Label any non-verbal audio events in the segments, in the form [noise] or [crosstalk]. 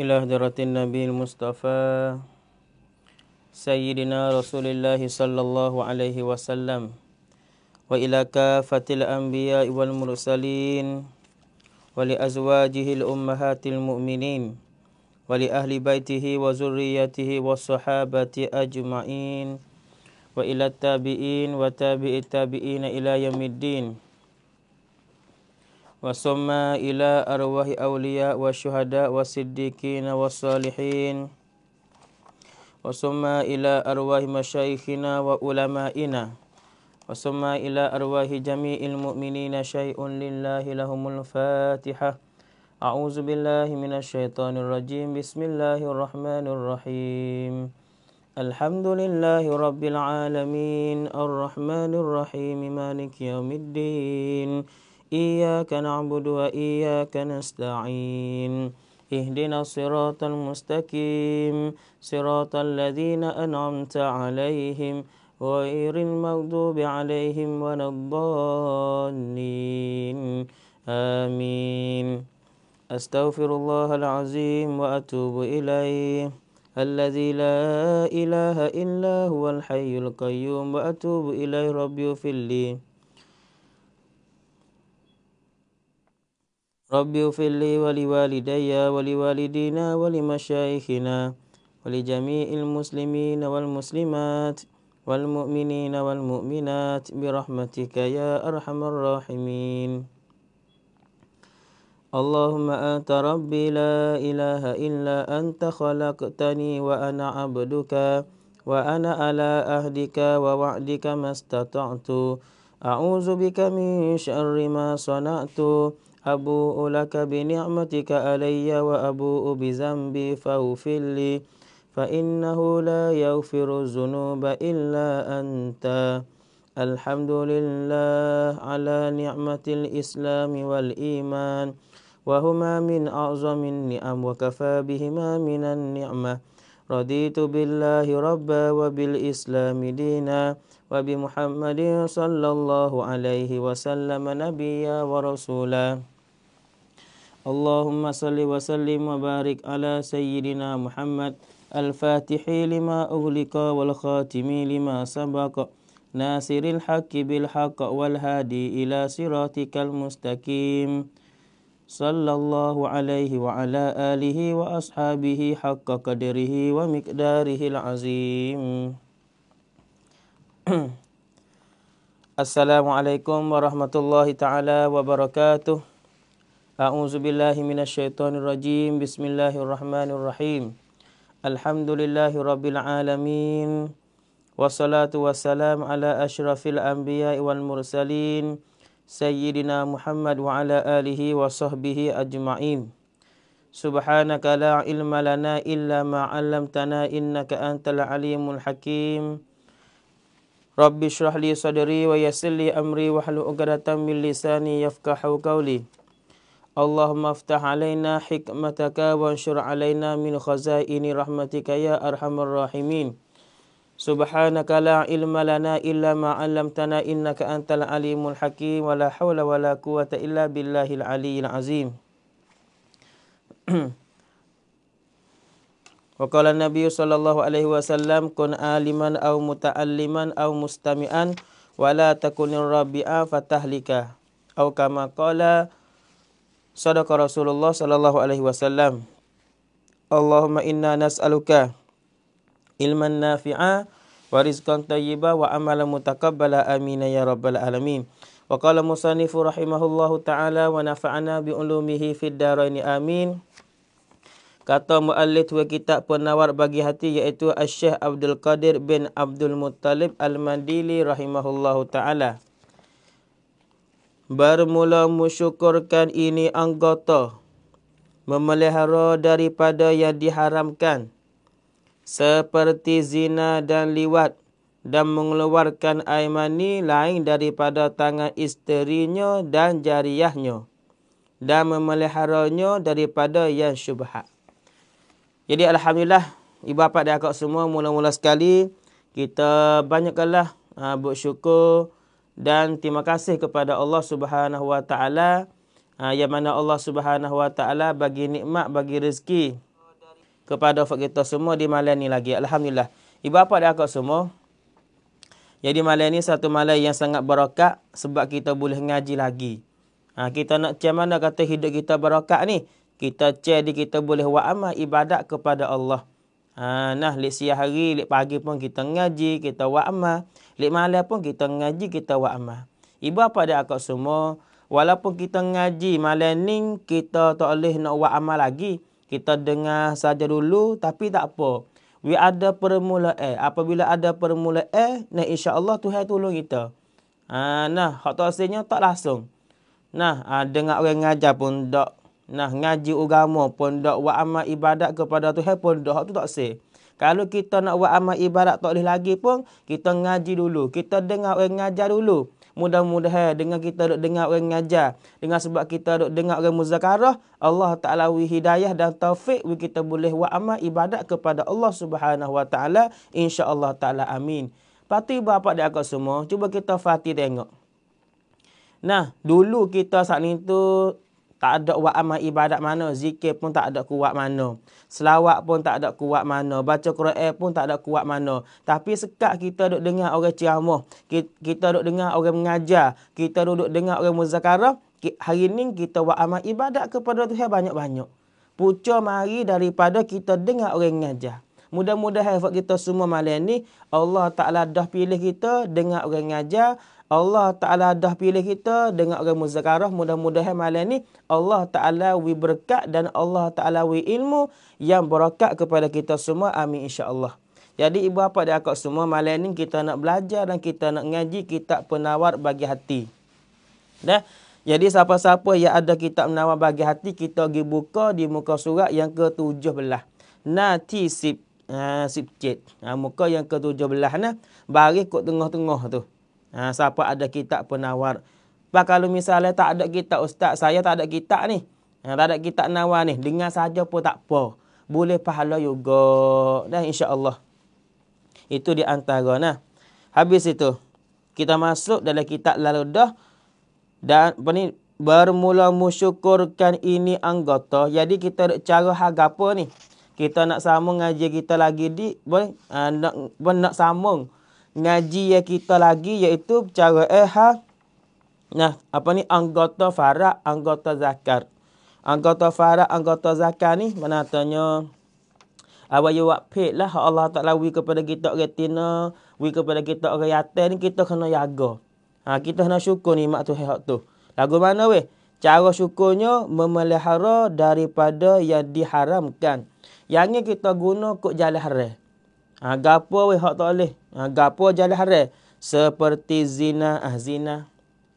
إلى هدرة النبي المصطفى سيدنا رسول الله صلى الله عليه وسلم وإلى كافة الأنبياء والمرسلين ولأزواجه الأمهات المؤمنين ولأهل بيته وزريته والصحابة أجمعين وإلى التابعين وتابع التابعين إلى يوم الدين وثم إلى أرواح أولياء والشهداء والصديقين والصالحين وثم إلى أرواح مشايخنا وعلمائنا وثم إلى أرواح جميع المؤمنين شيء لله لهم الفاتحة أعوذ بالله من الشيطان الرجيم بسم الله الرحمن الرحيم الحمد لله رب العالمين الرحمن الرحيم مالك يوم الدين إياك نعبد وإياك نستعين اهدنا الصراط المستقيم صراط الذين أنعمت عليهم غير المغضوب عليهم ولا الضالين آمين أستغفر الله العظيم وأتوب إليه الذي لا إله إلا هو الحي القيوم وأتوب إليه ربي اغفر لي رب اغفر لي ولوالدي ولوالدينا ولمشايخنا ولجميع المسلمين والمسلمات والمؤمنين والمؤمنات برحمتك يا أرحم الراحمين اللهم أنت ربي لا إله إلا أنت خلقتني وأنا عبدك وأنا على أهدك ووعدك ما استطعت أعوذ بك من شر ما صنعت أبوء لك بنعمتك علي وأبوء بذنبي فاغفر لي فإنه لا يغفر الذنوب إلا أنت الحمد لله على نعمة الإسلام والإيمان وهما من أعظم النعم وكفى بهما من النعمة رضيت بالله ربا وبالإسلام دينا وبمحمد صلى الله عليه وسلم نبيا ورسولا اللهم صل وسلم وبارك على سيدنا محمد الفاتح لما أغلق والخاتم لما سبق ناصر الحق بالحق والهادي إلى صراطك المستقيم صلى الله عليه وعلى آله وأصحابه حق قدره ومقداره العظيم [clears throat] السلام عليكم ورحمة الله تعالى وبركاته أعوذ بالله من الشيطان الرجيم بسم الله الرحمن الرحيم الحمد لله رب العالمين والصلاة والسلام على أشرف الأنبياء والمرسلين سيدنا محمد وعلى آله وصحبه أجمعين سبحانك لا علم لنا إلا ما علمتنا إنك أنت العليم الحكيم رب اشرح لي صدري ويسر لي أمري وحل عقدة من لساني يفقه قولي اللهم افتح علينا حكمتك وانشر علينا من خزائن رحمتك يا ارحم الراحمين سبحانك لا علم لنا الا ما علمتنا انك انت العليم الحكيم ولا حول ولا قوه الا بالله العلي العظيم وقال النبي صلى الله عليه وسلم كن عالما او متعلما او مستمعا ولا تكن الرابعه فتهلك او كما قال Sadaqa Rasulullah sallallahu alaihi wasallam. Allahumma inna nas'aluka ilman nafi'a wa rizqan tayyiba wa amalan mutaqabbala amin ya rabbal alamin. Wa qala musannifu rahimahullahu taala wa nafa'ana bi ulumihi fid daraini amin. Kata muallif wa kitab penawar bagi hati iaitu Syekh Abdul Qadir bin Abdul Muttalib Al-Mandili rahimahullahu taala bermula mensyukurkan ini anggota memelihara daripada yang diharamkan seperti zina dan liwat dan mengeluarkan air lain daripada tangan isterinya dan jariahnya dan memeliharanya daripada yang syubhat. Jadi alhamdulillah ibu bapa dan akak semua mula-mula sekali kita banyaklah uh, ah, bersyukur dan terima kasih kepada Allah Subhanahu Wa Taala ah, yang mana Allah Subhanahu Wa Taala bagi nikmat bagi rezeki kepada ufak kita semua di malam ini lagi alhamdulillah ibu bapa dan akak semua jadi malam ini satu malam yang sangat berkat sebab kita boleh ngaji lagi ha, kita nak macam mana kata hidup kita berkat ni kita cek kita boleh buat amal ibadat kepada Allah Ha, nah lek siang hari lek pagi pun kita ngaji kita buat amal lek malam pun kita ngaji kita buat amal ibu apa ada akak semua walaupun kita ngaji malam ni kita tak boleh nak buat amal lagi kita dengar saja dulu tapi tak apa we ada permulaan apabila ada permulaan nah insyaallah Tuhan tolong kita ha, nah hak tu asalnya tak langsung nah ha, dengar orang ngajar pun tak Nah, ngaji agama pun tak buat amal ibadat kepada tu Tuhan pun dah tu tak sah. Kalau kita nak buat amal ibadat tak boleh lagi pun, kita ngaji dulu. Kita dengar orang ngajar dulu. Mudah-mudahan dengan kita duk dengar orang ngajar, dengan sebab kita duk dengar orang muzakarah, Allah Ta'ala wi hidayah dan taufik wi kita boleh buat amal ibadat kepada Allah Subhanahu Wa Ta'ala. insya Allah Ta'ala amin. Pati bapa dia akak semua, cuba kita fati tengok. Nah, dulu kita saat ni tu tak ada buat amal ibadat mana, zikir pun tak ada kuat mana, selawat pun tak ada kuat mana, baca Quran pun tak ada kuat mana. Tapi sekat kita duduk dengar orang ceramah, kita duduk dengar orang mengajar, kita duduk dengar orang muzakarah, hari ini kita buat amal ibadat kepada Tuhan banyak-banyak. Pucu mari daripada kita dengar orang mengajar. Mudah-mudahan buat kita semua malam ni Allah Ta'ala dah pilih kita dengan orang ngajar Allah Ta'ala dah pilih kita dengan orang muzakarah. Mudah-mudahan malam ni Allah Ta'ala wi berkat dan Allah Ta'ala wi ilmu yang berkat kepada kita semua. Amin Insya Allah Jadi ibu bapa dan akak semua malam ni kita nak belajar dan kita nak ngaji kitab penawar bagi hati. Dah. Jadi siapa-siapa yang ada kitab penawar bagi hati kita pergi buka di muka surat yang ke-17. Natisib ha, sikit. Ha, muka yang ke-17 nah, baris kot tengah-tengah tu. Ha, siapa ada kitab penawar. Pak kalau misalnya tak ada kitab ustaz, saya tak ada kitab ni. Ha, tak ada kitab nawar ni. Dengar saja pun tak apa. Boleh pahala juga. Dah insya-Allah. Itu di antara nah. Habis itu kita masuk dalam kitab Laludah dan apa ni bermula musyukurkan ini anggota. Jadi kita cara harga apa ni? kita nak sambung ngaji kita lagi di boleh uh, nak boleh nak sambung ngaji ya kita lagi yaitu cara eh ha nah apa ni anggota farak anggota zakar anggota farak anggota zakar ni mana tanya apa yang buat lah Allah Ta'ala wui kepada kita orang tina wui kepada kita orang yatir ni kita kena jaga ha, kita kena syukur ni mak tu hehat tu lagu mana weh Cara syukurnya memelihara daripada yang diharamkan. Yang ni kita guna kot jalan haram. Ha, gapo weh hak tak boleh. Ha, gapo jalan haram. Seperti zina ah zina.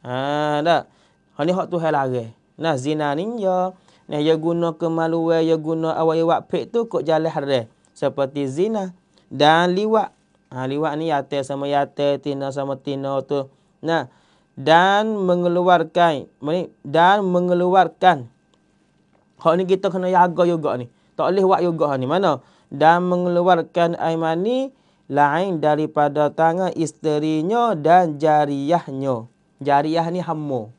Ha dak. Ha ni hak Tuhan larang. Nah zina ni ya Nah ya guna kemaluan ya guna awal-awal pek tu kok jalan haram seperti zina dan liwat. Ha liwat ni yate sama yate tina sama tina tu. Nah dan mengeluarkan dan mengeluarkan hok ni kita kena jaga juga ni tak boleh buat juga ni mana dan mengeluarkan air lain daripada tangan isterinya dan jariahnya jariah ni hamu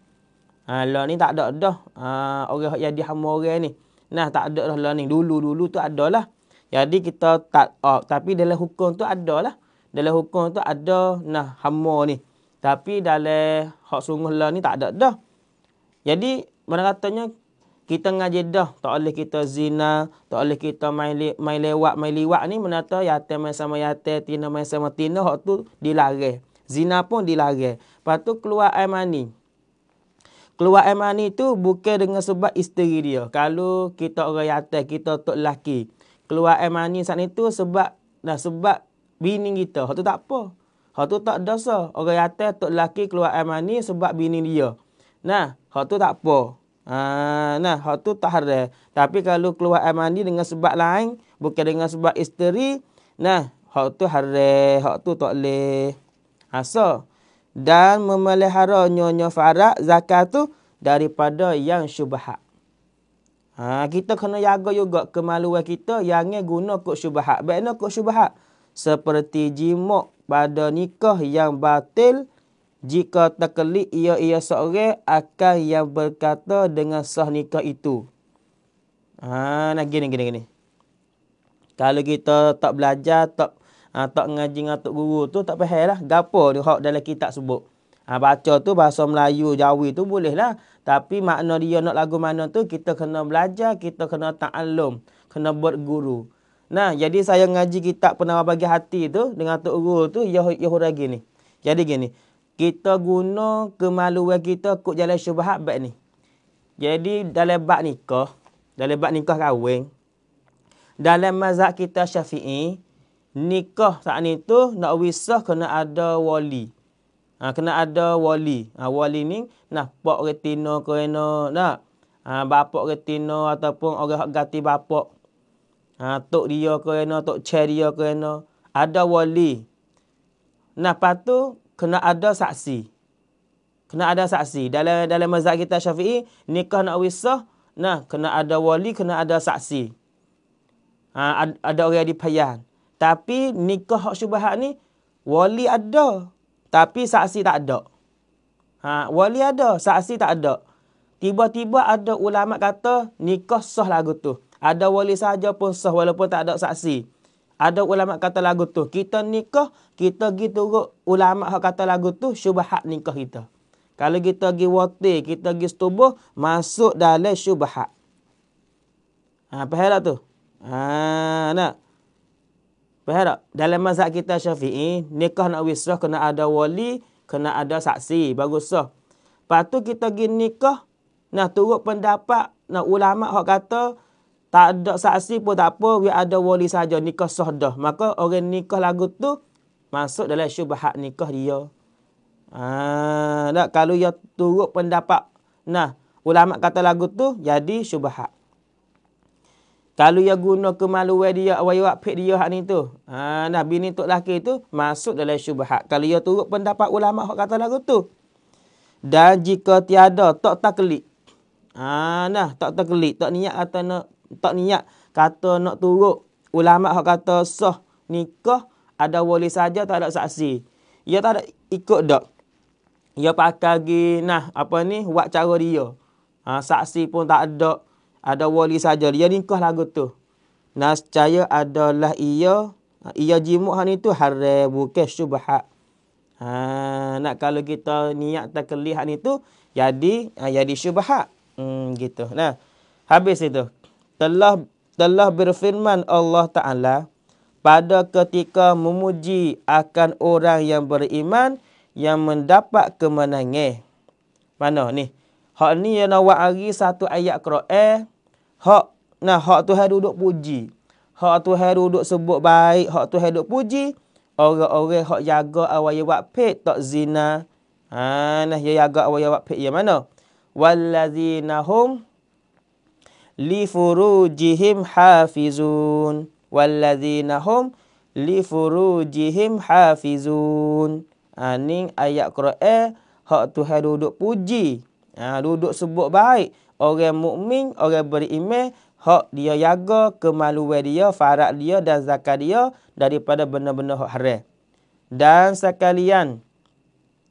ha lo lah ni tak ada dah ha orang hok jadi hamu orang ni nah tak ada dah lo lah ni dulu-dulu tu ada lah. jadi kita tak oh, tapi dalam hukum tu ada lah. dalam hukum tu ada nah hamu ni tapi dalam hak sungguh lah ni tak ada dah. Jadi, mana katanya kita ngaji dah. Tak boleh kita zina, tak boleh kita main, le, main lewat, main liwat ni. Mana tahu yatim main sama yatim, tina main sama tina, hak tu dilarai. Zina pun dilarai. Lepas tu keluar air mani. Keluar air mani tu bukan dengan sebab isteri dia. Kalau kita orang yatim, kita tu lelaki. Keluar air mani saat itu sebab nah, sebab bini kita. Hak tu tak apa. Ha tu tak dosa. Orang atas tok laki keluar air sebab bini dia. Nah, ha tu tak apa. Ha, nah, ha tu tak haram. Tapi kalau keluar air dengan sebab lain, bukan dengan sebab isteri, nah, ha tu haram, ha tu tak leh. Ha so, dan memelihara nyonya farak zakat tu daripada yang syubhat. Ha, kita kena jaga juga kemaluan kita yang guna kok syubhat. Baiklah kok syubhat. Seperti jimok pada nikah yang batil jika terkelik ia-ia seorang akan yang berkata dengan sah nikah itu. Ha nah gini gini gini. Kalau kita tak belajar tak ha, tak ngaji dengan tok guru tu tak fahamlah gapo dia hak dalam kitab sebut. Ha, baca tu bahasa Melayu Jawi tu boleh lah tapi makna dia nak lagu mana tu kita kena belajar kita kena ta'allum kena buat guru. Nah, jadi saya ngaji kitab penawar bagi hati tu dengan Tok Guru tu Yahuragi ni. Jadi gini, kita guna kemaluan kita kut jalan syubhat bab ni. Jadi dalam bab nikah, dalam bab nikah kahwin. Dalam mazhab kita Syafi'i, nikah saat ni tu nak wisah kena ada wali. Ha, kena ada wali. Ha, wali ni nak pak retina kena nak. Ha, bapak retina ataupun orang hak gati bapak Ha, tok dia ke kena, tok cer dia ke kena. Ada wali. Nah, patu kena ada saksi. Kena ada saksi. Dalam dalam mazhab kita syafi'i, nikah nak wisah, nah, kena ada wali, kena ada saksi. Ha, ada orang yang dipayang. Tapi nikah hak syubahat ni, wali ada. Tapi saksi tak ada. Ha, wali ada, saksi tak ada. Tiba-tiba ada ulama kata nikah sah lagu tu. Ada wali saja pun sah walaupun tak ada saksi. Ada ulama kata lagu tu, kita nikah, kita pergi turut ulama kata lagu tu, syubhat nikah kita. Kalau kita pergi wati, kita pergi setubuh, masuk dalam syubhat. Ha, faham tak tu? Ha, nak? Faham tak? Dalam mazhab kita syafi'i, nikah nak wisrah, kena ada wali, kena ada saksi. Bagus sah. Lepas tu kita pergi nikah, nak turut pendapat, nak ulama kata, tak ada saksi pun tak apa, we ada wali saja nikah sah dah. Maka orang nikah lagu tu masuk dalam syubhat nikah dia. Ah, nak kalau ya turut pendapat. Nah, ulama kata lagu tu jadi syubhat. Kalau ya guna kemaluan dia awak-awak dia hak ni tu. Ah, nah bini tok laki tu masuk dalam syubhat. Kalau ya turut pendapat ulama hak kata lagu tu. Dan jika tiada tak taklid. Ah, ha, nah tak taklid, tak niat atau nak tak niat kata nak turut ulama hak kata sah nikah ada wali saja tak ada saksi ia tak ada ikut dak ia pakai gi apa ni buat cara dia ha, saksi pun tak ada ada wali saja dia nikah lagu tu nascaya adalah ia ia jimuk hari tu hari bukan subhat ha, nak kalau kita niat tak kelihat itu jadi ha, jadi subhat hmm, gitu nah habis itu telah telah berfirman Allah Ta'ala pada ketika memuji akan orang yang beriman yang mendapat kemenangan. Mana ni? Hak ni yang nak buat hari satu ayat Quran. Hak, nah, hak tu hari duduk puji. Hak tu hari duduk sebut baik. Hak tu hari duduk puji. Orang-orang hak jaga awal yang buat pet tak zina. Ha, nah, yang jaga awal yang buat pet yang mana? Wallazinahum. لفروجهم حافظون والذين هم hafizun. Aning ani ayat Quran hak Tuhan duduk puji ha, duduk sebut baik orang mukmin orang beriman hak dia jaga kemaluan dia farak dia dan zakat dia daripada benda-benda hak haram dan sekalian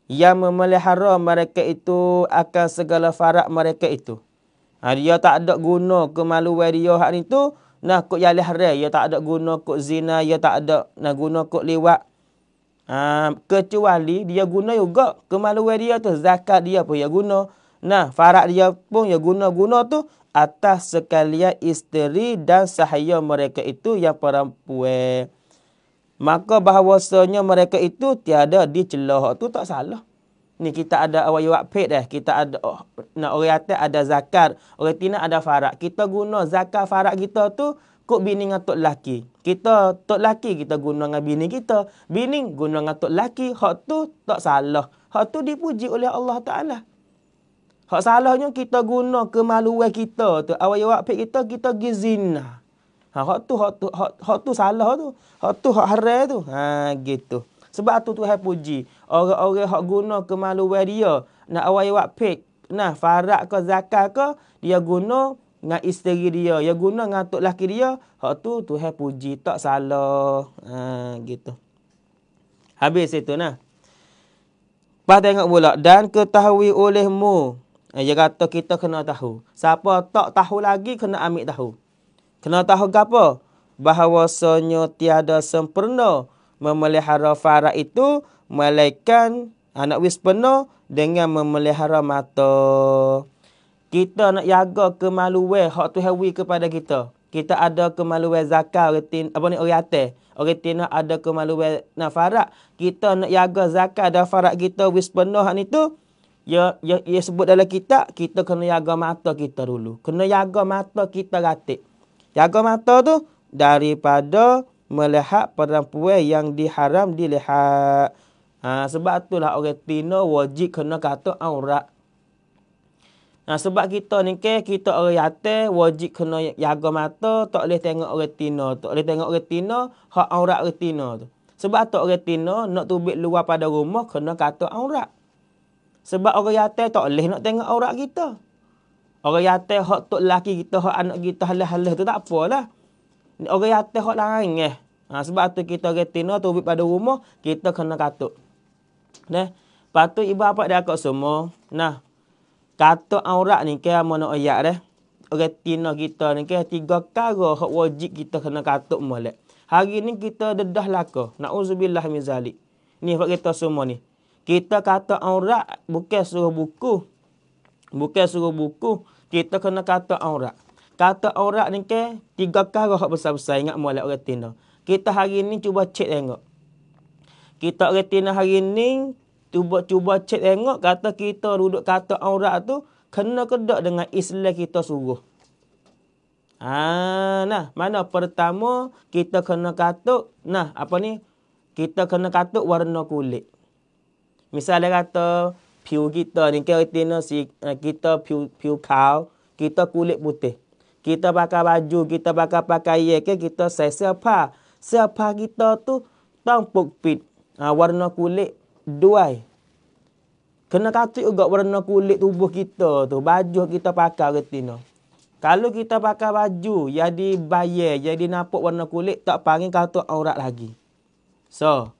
yang memelihara mereka itu akan segala farak mereka itu Ha, dia tak ada guna kemaluan dia hak ni tu. Nah, kok yalih re. Dia tak ada guna kok zina. Dia tak ada nak guna kok lewat. Ha, kecuali dia guna juga kemaluan dia tu. Zakat dia pun dia guna. Nah, farak dia pun dia guna-guna tu. Atas sekalian isteri dan sahaya mereka itu yang perempuan. Maka bahawasanya mereka itu tiada dicelah. tu tak salah ni kita ada awal paid eh kita ada oh, nak orang atas ada zakar orang tina ada farak kita guna zakar farak kita tu kok bini dengan tok laki kita tok laki kita guna dengan bini kita bini guna dengan tok laki hak tu tak salah hak tu dipuji oleh Allah Taala hak salahnya kita guna kemaluan kita tu awal paid kita kita gi zina ha hak tu hak tu hak, hak tu salah tu hak tu hak haram tu ha gitu sebab tu Tuhan puji. Orang-orang hak guna kemaluan dia nak awai wak pek, nah farak ke zakat ke, dia guna dengan isteri dia, dia guna dengan tok laki dia, hak tu Tuhan puji tak salah. Ha gitu. Habis itu nah. Pas tengok pula dan ketahui olehmu. Eh, dia kata kita kena tahu. Siapa tak tahu lagi kena ambil tahu. Kena tahu ke apa? Bahawasanya tiada sempurna memelihara fara itu melainkan anak wis penuh dengan memelihara mata. Kita nak jaga kemaluan hak tu hawi kepada kita. Kita ada kemaluan zakat retin apa ni oriate. Oritina ada kemaluan nak Kita nak jaga zakat dan fara kita wis penuh hak ni tu. Ya, ya, ya sebut dalam kita kita kena jaga mata kita dulu. Kena jaga mata kita ratik. Jaga mata tu daripada melihat perempuan yang diharam dilihat. Ha, sebab itulah orang Tino wajib kena kata aurat. Nah ha, sebab kita ni ke, kita orang yate wajib kena jaga mata, tak boleh tengok orang Tino. Tak boleh tengok orang Tino, hak aurat orang tu. Sebab tu orang Tino nak tubik luar pada rumah, kena kata aurat. Sebab orang yate tak boleh nak tengok aurat kita. Orang yate hak tok laki kita, hak anak kita, halah-halah tu tak apalah. Orang atas hak lain eh. Ha, sebab tu kita retina tu ubit pada rumah, kita kena katuk. Neh. Patu ibu apa dia kat semua. Nah. Katuk aurat ni ke mana ayat deh. Retina kita ni ke tiga perkara hak wajib kita kena katuk molek. Hari ni kita dedah laka. Nauzubillah min zalik. Ni hak kita semua ni. Kita kata aurat bukan suruh buku. Bukan suruh buku. Kita kena kata aurat. Kata orang ni ke, tiga kali hak besar-besar ingat mulai orang tindak. Kita hari ni cuba cek tengok. Kita orang tindak hari ni, cuba cuba cek tengok kata kita duduk kata orang tu kena kedak dengan Islam kita suruh. Ah, nah, mana pertama kita kena katuk, nah apa ni? Kita kena katuk warna kulit. Misalnya kata view kita ni eh, kita si kita view view kau, kita kulit putih. Kita pakai baju, kita pakai pakaian, okay? kita saya siapa. Siapa kita tu, tang pit Ha, warna kulit, duai. Kena katik juga warna kulit tubuh kita tu. Baju kita pakai retina. Kalau kita pakai baju, jadi bayar, jadi nampak warna kulit, tak panggil kata aurat lagi. So,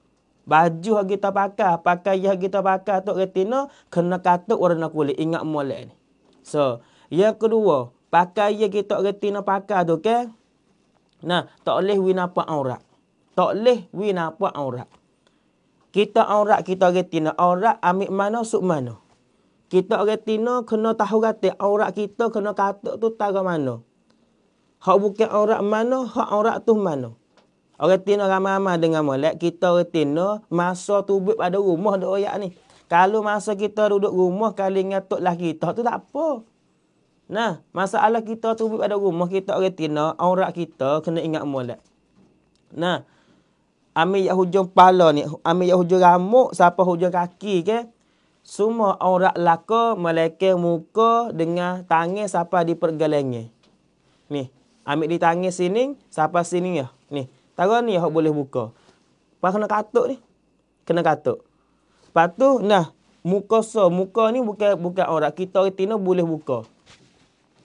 baju yang kita pakai, pakai yang kita pakai tu retina, kena katik warna kulit. Ingat mulai ni. So, yang kedua, Pakai ya kita reti nak pakai tu, okey? Nah, tak boleh we nampak aurat. Tak boleh we nampak aurat. Kita aurat, kita reti nak aurat, ambil mana, sub mana. Kita reti nak kena tahu kata, aurat kita kena katuk tu tak mana. Hak bukan aurat mana, hak aurat tu mana. Reti nak ramai-ramai dengan molek, kita reti nak masa tubuh pada rumah dia ni. Kalau masa kita duduk rumah, kali ngatuk lah kita, tu tak apa. Nah, masalah kita tu ada rumah kita orang tina, aurat kita kena ingat molek. Nah. Ami yang hujung pala ni, ami yang hujung ramuk, siapa hujung kaki ke? Semua aurat laka meleke muka dengan tangis siapa di pergelengnya. Ni, ambil di tangis sini, siapa sini ya? Ni, tahu ni yang boleh buka. Pak kena katuk ni. Kena katuk. Lepas tu, nah, muka so, muka ni buka buka aurat. Kita orang retina boleh buka.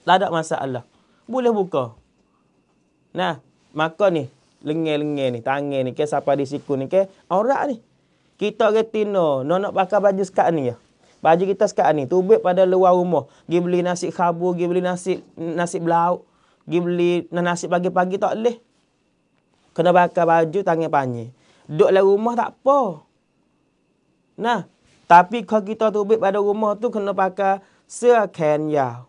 Tak ada masalah. Boleh buka. Nah, maka ni, lengeh-lengeh ni, tangan ni ke, siapa di siku ni ke, orang ni. Kita kata no, nak pakai baju sekat ni ya. Baju kita sekat ni, tubik pada luar rumah. Gi beli nasi khabu, gi beli nasi nasi belau, gi beli nasi pagi-pagi tak boleh. Kena pakai baju tangan panjang. Duduk dalam rumah tak apa. Nah, tapi kalau kita tubik pada rumah tu kena pakai sekian yang.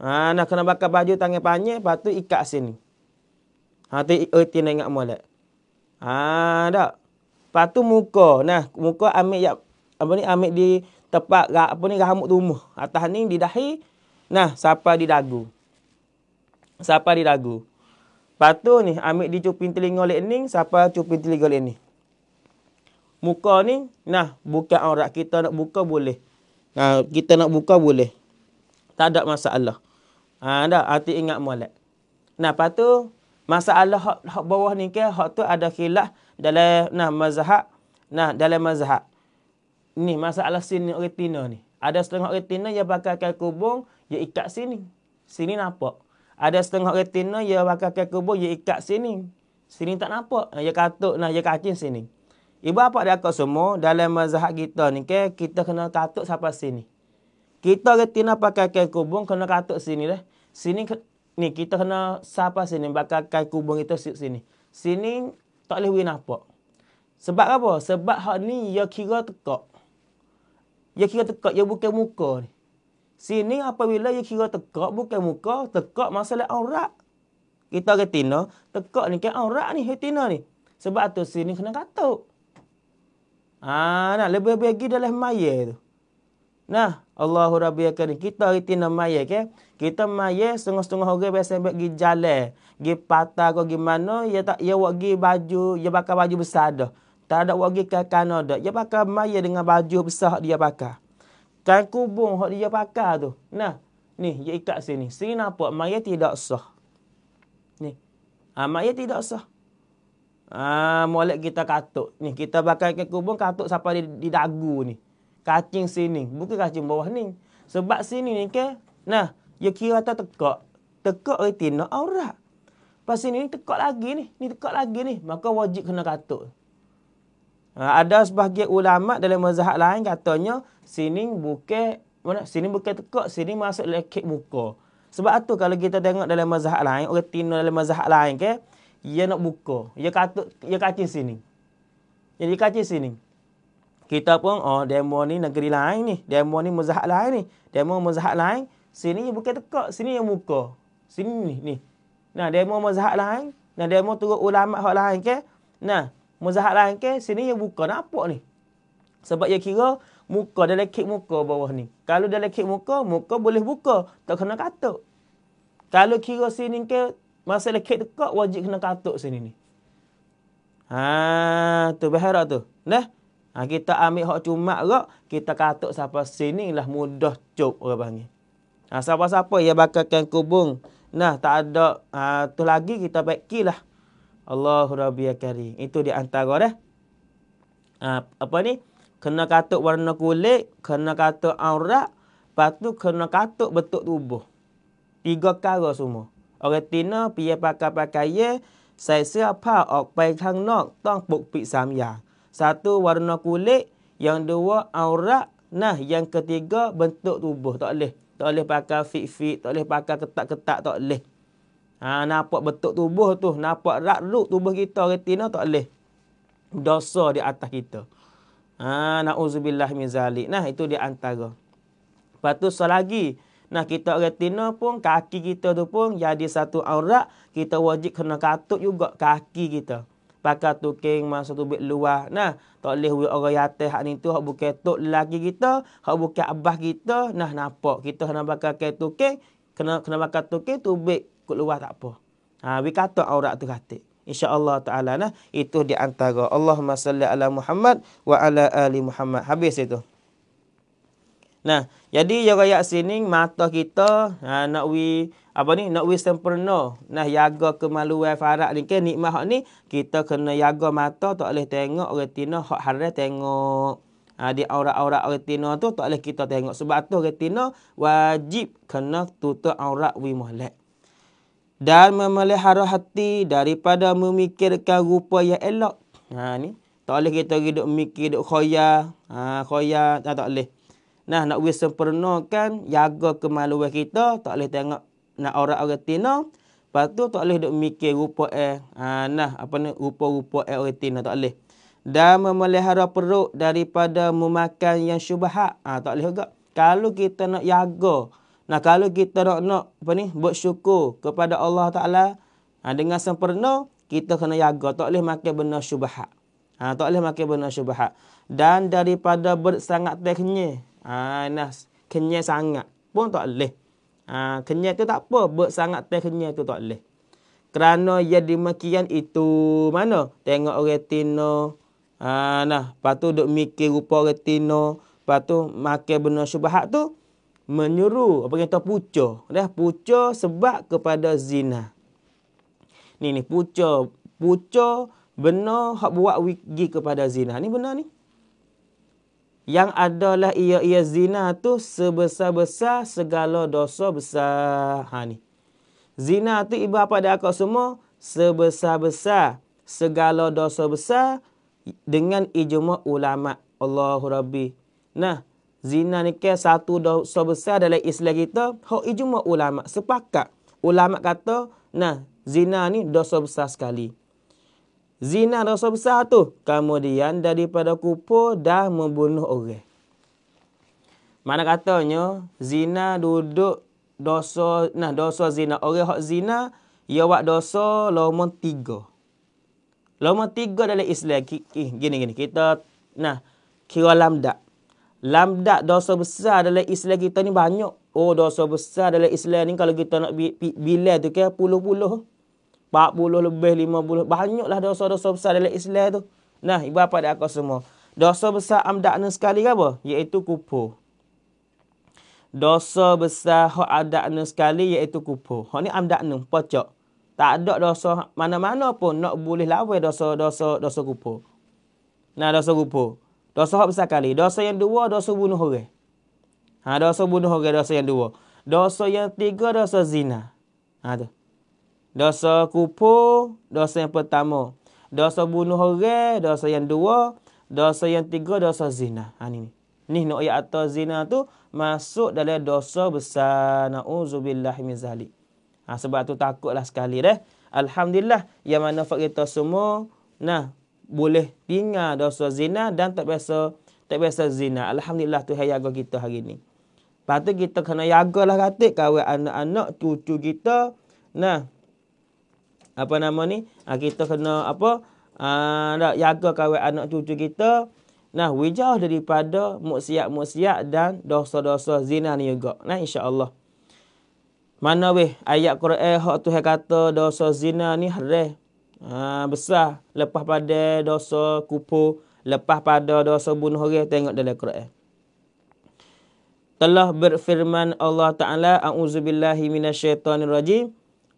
Ha, nak kena bakar baju tangan panjang, lepas tu ikat sini. Ha, tu erti eh, nak ingat molek. Ha, tak? Lepas tu muka. Nah, muka ambil yang, apa ni, ambil di tempat, apa ni, rahmuk tumuh. Atas ni, di dahi. Nah, sapa di dagu. Sapa di dagu. Lepas tu ni, ambil di cuping telinga lek ni, sapa cuping telinga lek ni. Muka ni, nah, buka orang Kita nak buka, boleh. Nah, kita nak buka, boleh. Tak ada masalah. Ha ada arti ah, ingat molek. Nah, patu tu masalah hak hak bawah ni ke hak tu ada khilaf dalam nah mazhab. Nah, dalam mazhab. Ni masalah sini retina ni. Ada setengah retina yang bakalkan kubung, ya ikat sini. Sini nampak. Ada setengah retina yang bakalkan kubung, ya ikat sini. Sini tak nampak. Ya katuk, nah ya kacin sini. Ibu apa dia kau semua dalam mazhab kita ni ke kita kena katuk sampai sini. Kita kata nak pakai kain kubung kena katuk sini dah. Sini ni kita kena siapa sini bakal kain kubung kita sit sini. Sini tak boleh win apa. Sebab apa? Sebab hak ni ya kira tekak. Ya kira tekak, ya bukan muka ni. Sini apabila ya kira tekak, bukan muka, tekak masalah aurat. Kita retina, tekak ni kan aurat ni, retina ni. Sebab tu sini kena katuk. Ha, ah, nak lebih-lebih lagi dalam maya tu. Nah, Allahu Rabbi akan kita reti nak Maya, ke? Kita Maya setengah-setengah orang biasa sampai pergi jalan, pergi patah ke gimana, ya tak ya wak baju, ya pakai baju besar dah. Tak ada wak ke kan ada. Ya pakai Maya dengan baju besar dia pakai. Kan kubung hok dia pakai tu. Nah, ni ya ikat sini. Sini nampak Maya tidak sah. Ni. Ha, ah, Maya tidak sah. Ah, ha, molek kita katuk. Ni kita pakai ke kubung katuk sampai di, di dagu ni kacing sini bukan kacing bawah ni sebab sini ni ke nah dia kira atas tekak tekak retina aurat lepas sini ni tekak lagi ni ni tekak lagi ni maka wajib kena katuk ha, ada sebahagian ulama dalam mazhab lain katanya sini bukan mana sini bukan tekak sini masuk lekek muka sebab tu kalau kita tengok dalam mazhab lain orang tino dalam mazhab lain ke dia nak buka dia katuk dia kacing sini jadi kacing sini kita pun oh demo ni negeri lain ni demo ni mazhab lain ni demo mazhab lain sini yang bukan tekak sini yang muka sini ni ni nah demo mazhab lain nah demo turut ulama hak lain ke nah mazhab lain ke sini yang buka nampak ni sebab dia kira muka dalam kek muka bawah ni kalau dalam kek muka muka boleh buka tak kena katuk kalau kira sini ke masa kek dekat wajib kena katuk sini ni ha tu berharap tu nah Ha, kita ambil hak cuma rak, kita katuk siapa sini lah mudah cup orang panggil. Ha, siapa-siapa yang bakalkan kubung. Nah, tak ada ha, tu lagi kita baik lah. Allahu Rabbi Akari. Ya Itu di antara dah. Ha, apa ni? Kena katuk warna kulit, kena katuk aurat, lepas kena katuk bentuk tubuh. Tiga kara semua. Orang tina, pia pakai pakai ye, saya siapa, ok, baik hang nok, tong buk pik samyang. Satu warna kulit, yang dua aurat, nah yang ketiga bentuk tubuh tak boleh. Tak boleh pakai fit-fit, tak boleh pakai ketat-ketat tak boleh. Ha nampak bentuk tubuh tu, nampak rak ruk tubuh kita retina tak boleh. Dosa di atas kita. Ha nauzubillah min zalik. Nah itu di antara. Lepas tu selagi nah kita retina pun kaki kita tu pun jadi satu aurat, kita wajib kena katuk juga kaki kita pakai tuking masa tu bit luah nah tak leh we orang yate hak ni tu hak bukan tok lagi kita hak bukan abah kita nah napa kita kena pakai ke tuking kena kena pakai tuking tu bit kut luah tak apa ha we kata aurat tu kate insyaallah taala nah itu di antara Allahumma salli ala Muhammad wa ala ali Muhammad habis itu nah jadi yang rakyat sini mata kita ha, nak we apa ni nak wis sempurna nah jaga kemaluan farak ni ke nikmat ni kita kena jaga mata tak boleh tengok orang hak hara tengok ha, di aura aurat orang tu tak boleh kita tengok sebab tu orang wajib kena tutup aura wi molek dan memelihara hati daripada memikirkan rupa yang elok ha ni tak boleh kita pergi duk mikir duk khoya ha khoya tak, tak boleh nah nak wis sempurna kan jaga kemaluan kita tak boleh tengok nak orang-orang Tina. Lepas tu tak boleh duk mikir rupa eh. Ha, nah, apa ni rupa-rupa eh orang Tina tak boleh. Dan memelihara perut daripada memakan yang syubahat. Ha, tak boleh juga. Kalau kita nak jaga. Nah, kalau kita nak, nak apa ni, buat syukur kepada Allah Ta'ala. Ha, dengan sempurna, kita kena jaga. Tak boleh makan benda syubahat. Ha, tak boleh makan benda syubahat. Dan daripada bersangat teh kenyai. Ha, nah, kenyai sangat pun tak boleh. Ha, kenyal tu tak apa. Buat sangat teh kenyal tu tak boleh. Kerana ia dimakian itu mana? Tengok retina. Ha, nah. Lepas tu duk mikir rupa retina. Lepas tu makan benda syubahat tu. Menyuruh. Apa kata puca. Dah puca sebab kepada zina. Ni ni puca. Puca benda hak buat wiki kepada zina. Ni benda ni yang adalah ia-ia zina tu sebesar-besar segala dosa besar. Ha ni. Zina tu ibu apa dah kau semua sebesar-besar segala dosa besar dengan ijma ulama. Allahu Rabbi. Nah, zina ni ke satu dosa besar dalam Islam kita, hak ijma ulama sepakat. Ulama kata, nah, zina ni dosa besar sekali. Zina dosa besar tu. Kemudian daripada kupur dah membunuh orang. Mana katanya zina duduk dosa nah dosa zina orang hak zina ia buat dosa lama tiga. Lama tiga dalam Islam. Gini gini kita nah kira lambda. Lambda dosa besar dalam Islam kita ni banyak. Oh dosa besar dalam Islam ni kalau kita nak bilang tu ke puluh-puluh. 40 lebih 50 banyaklah dosa-dosa besar dalam Islam tu. Nah, ibu bapa dak semua. Dosa besar amdakna sekali ke apa? yaitu kupu. Dosa besar hak adakna sekali yaitu kupu. Hak ni amdakna pocok. Tak ada dosa mana-mana pun nak boleh lawai dosa-dosa dosa kupu. Nah, dosa kupu. Dosa hak besar kali. Dosa yang dua dosa bunuh orang. Ha, dosa bunuh orang dosa yang dua. Dosa yang tiga dosa zina. Ha tu. Dosa kupur, dosa yang pertama. Dosa bunuh orang, dosa yang dua. Dosa yang tiga, dosa zina. Ha, ni. ni nak ayat atas zina tu masuk dalam dosa besar. Na'udzubillah min zalik. Ha, sebab tu takutlah sekali deh Alhamdulillah, yang mana kita semua nah boleh tinggal dosa zina dan tak biasa tak biasa zina. Alhamdulillah tu hayaga kita hari ni. Lepas tu kita kena jagalah katik kawan anak-anak, cucu kita. Nah, apa nama ni ha, kita kena apa ha, jaga kawan anak cucu kita nah wijah daripada maksiat-maksiat dan dosa-dosa zina ni juga nah insyaallah mana we ayat Quran hak tu kata dosa zina ni haram ha, besar lepas pada dosa kupu lepas pada dosa bunuh orang tengok dalam Quran telah berfirman Allah Ta'ala A'udzubillahi minasyaitanirrajim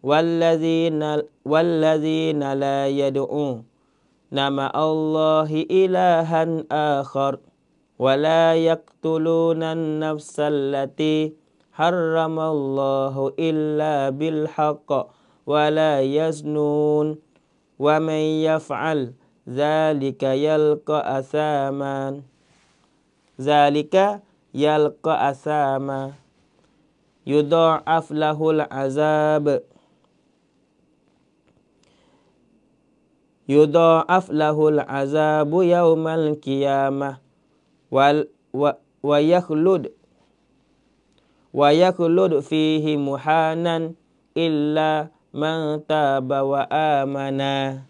والذين, والذين لا يدعون مع نعم الله إلها آخر ولا يقتلون النفس التي حرم الله إلا بالحق ولا يزنون ومن يفعل ذلك يلقى أثاما ذلك يلقى أثاما يضاعف له العذاب yudha'af lahul azabu yawmal qiyamah wal wa yakhlud wa yakhlud fihi muhanan illa man taba wa amana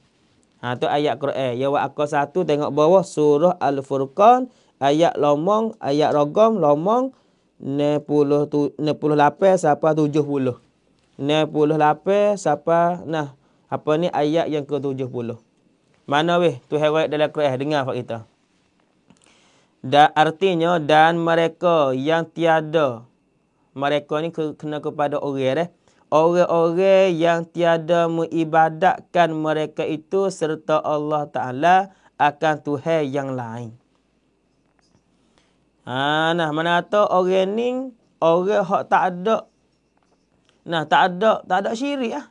ha tu ayat Quran eh, ya wa aku satu tengok bawah surah al furqan ayat lomong ayat rogom lomong 90 tu 98 sampai 70 98 sampai nah apa ni ayat yang ke-70. Mana weh tu hewat dalam Quran dengar pak kita. Dan artinya dan mereka yang tiada mereka ni kena kepada orang eh. Orang-orang yang tiada mengibadatkan mereka itu serta Allah Ta'ala akan Tuhan yang lain. Ha, nah, mana tu orang ni, orang yang tak ada. Nah, tak ada, tak ada syirik lah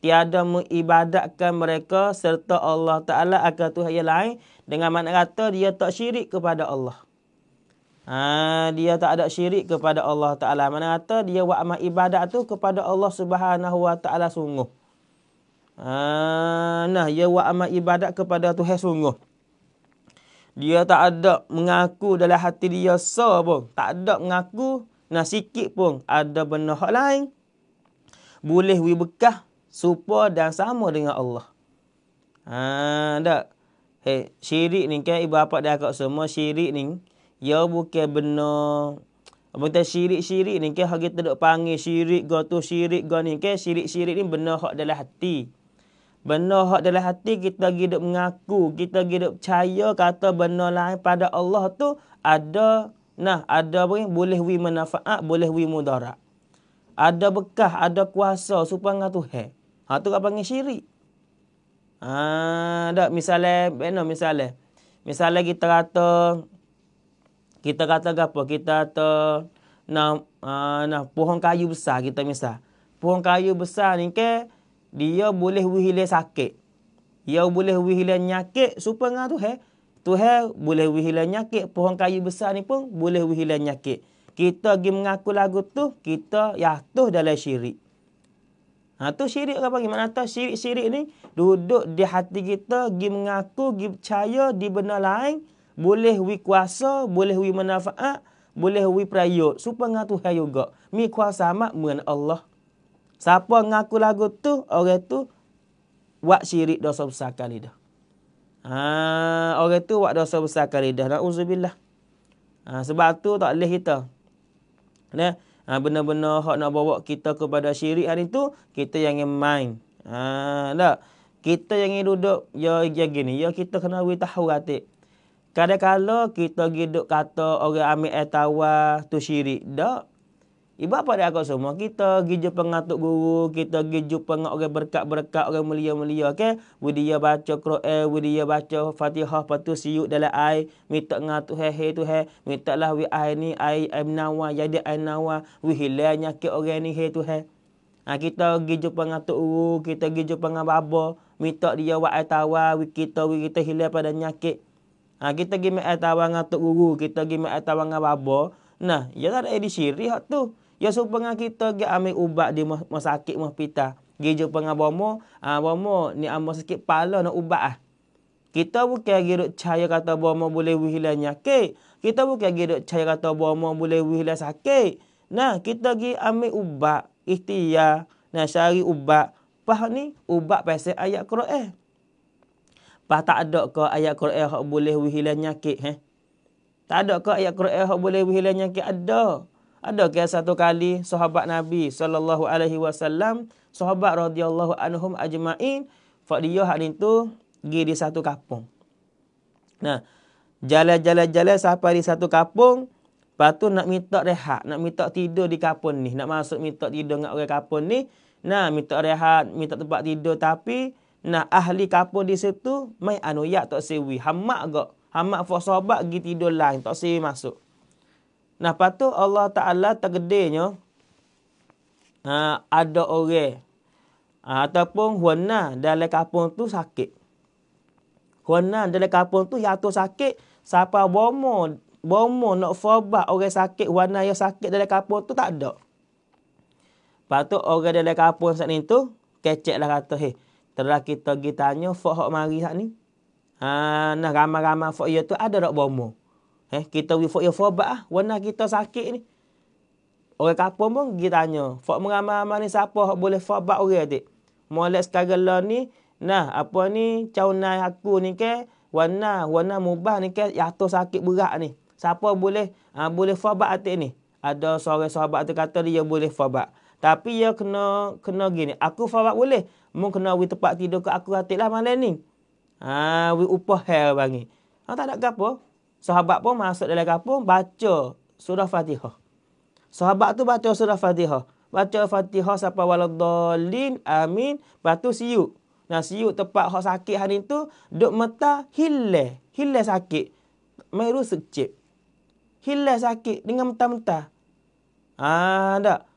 tiada mengibadatkan mereka serta Allah Taala akan Tuhan yang lain dengan makna kata dia tak syirik kepada Allah. Ha, dia tak ada syirik kepada Allah Taala. mana kata dia buat amal ibadat tu kepada Allah Subhanahu Wa Taala sungguh. Ha, nah, dia buat amal ibadat kepada Tuhan sungguh. Dia tak ada mengaku dalam hati dia so pun. Tak ada mengaku. Nah pun ada benda hak lain. Boleh wibekah serupa dan sama dengan Allah. Ha dak. Hey, syirik ni kan ibu bapa dah kat semua syirik ni Ya bukan benar. Apa syirik-syirik ni kan hari tak panggil syirik ga tu syirik ga ni kan syirik-syirik ni benar hak dalam hati. Benar hak dalam hati kita hidup mengaku, kita hidup duk percaya kata benar lain pada Allah tu ada nah ada apa boleh wi manfaat, boleh wi mudarat. Ada bekah, ada kuasa supaya dengan Tuhan. Ha tu kau panggil syirik. Ha dak misalnya benar misale Misalnya kita kata kita kata apa? Kita kata nah ha, nah pohon kayu besar kita misal. Pohon kayu besar ni ke dia boleh wihile sakit. Dia boleh wihile nyakit supaya ngah tu he. Tu he boleh wihile nyakit pohon kayu besar ni pun boleh wihile nyakit. Kita pergi mengaku lagu tu, kita yatuh dalam syirik. Ha tu syirik ke apa lagi? Mana tahu syirik-syirik ni duduk di hati kita, gi mengaku, gi percaya di benda lain, boleh wi kuasa, boleh wi manfaat, boleh wi prayut. Supa ngah Tuhan juga. Mi kuasa mak mun Allah. Siapa ngaku lagu tu, orang tu buat syirik dosa besar kali dah. Ha orang tu buat dosa besar kali dah. Nauzubillah. Ha sebab tu tak boleh kita. Nah, ha, benar-benar hak nak bawa kita kepada syirik hari tu kita yang main ha dak kita yang duduk ya ya gini ya kita kena we tahu atik kadang-kadang kita duduk kata orang ambil air tawar tu syirik dak apa pada aku semua kita pergi pengatuk guru, kita pergi jumpa orang berkat-berkat, orang mulia-mulia, okey. Budia baca Quran, budia baca Fatihah, patu siuk dalam ai, minta ngatuk he he tu he, minta lah wi ai ni ai amnawa, jadi nawa wi hilanya ke orang ni he tu he. Ha, kita pergi jumpa pengatuk guru, kita pergi jumpa dengan baba, ha, minta dia buat air tawar, wi kita wi kita hilang pada nyakit. Ha, kita pergi air tawar dengan guru, kita pergi air tawar dengan baba, Nah, ya tak ada edisi rihat tu. Ya serupa dengan kita pergi ambil ubat di rumah sakit, rumah hospital. Pergi jumpa dengan bomo. Ah, bomo ni ambil ah, sakit pala nak ubat ah. Kita bukan lagi duk cahaya kata bomo boleh wihilan nyakit. Kita bukan lagi duk cahaya kata bomo boleh wihilan sakit. Nah, kita pergi ambil ubat. Ikhtiar. Nah, cari ubat. Pah ni, ubat pasal ayat Quran. Eh. Pah tak ada ke ayat Quran yang boleh wihilan nyakit. Heh? Tak ada ke ayat Quran yang boleh wihilan nyakit? Ada. Ada. Ada ke satu kali sahabat Nabi sallallahu alaihi wasallam, sahabat radhiyallahu anhum ajmain, fadiyah hari itu pergi di satu kampung. Nah, jalan-jalan-jalan sampai di satu kampung, patu nak minta rehat, nak minta tidur di kampung ni, nak masuk minta tidur dengan orang kampung ni. Nah, minta rehat, minta tempat tidur tapi nah ahli kampung di situ mai anu ya tak sewi, hamak gak. Hamak fo sahabat pergi tidur lain, tak sewi masuk. Nah, patut Allah Ta'ala tergedirnya ha, ah, ada orang ha, ataupun huwana dalam kapung tu sakit. Huwana dalam kapung tu jatuh sakit siapa bomo bomo nak fobat orang sakit huwana yang sakit dalam kapung tu tak ada. Patut orang dalam kapung saat ni tu kecek lah kata, hey, telah kita pergi tanya fok mari saat ni. Ha, nah, ramai-ramai fok ya tu ada tak bomo? Eh, kita pergi fok fobat lah. Warna kita sakit ni. Orang kapung pun pergi tanya. Fok meramah-ramah ni siapa yang boleh fobat orang adik? Mualek sekarang lah ni. Nah, apa ni caunai aku ni ke? Warna, warna mubah ni ke? Ya tu sakit berat ni. Siapa boleh ha, boleh fobat adik ni? Ada seorang sahabat tu kata dia boleh fobat. Tapi dia kena kena gini. Aku fobat boleh. Mungkin kena pergi tempat tidur ke aku adik lah malam ni. Ha, ah, we upah hair bangi. Ha, ah, tak ada apa sahabat pun masuk dalam kampung baca surah Fatihah. Sahabat tu baca surah Fatihah. Baca Fatihah sampai waladhalin amin. Batu siuk. Nah siuk tempat hak sakit hari tu duk meta hilal. Hilal sakit. Mai rusuk cip. Hilal sakit dengan menta-menta. Ah ndak. Ha,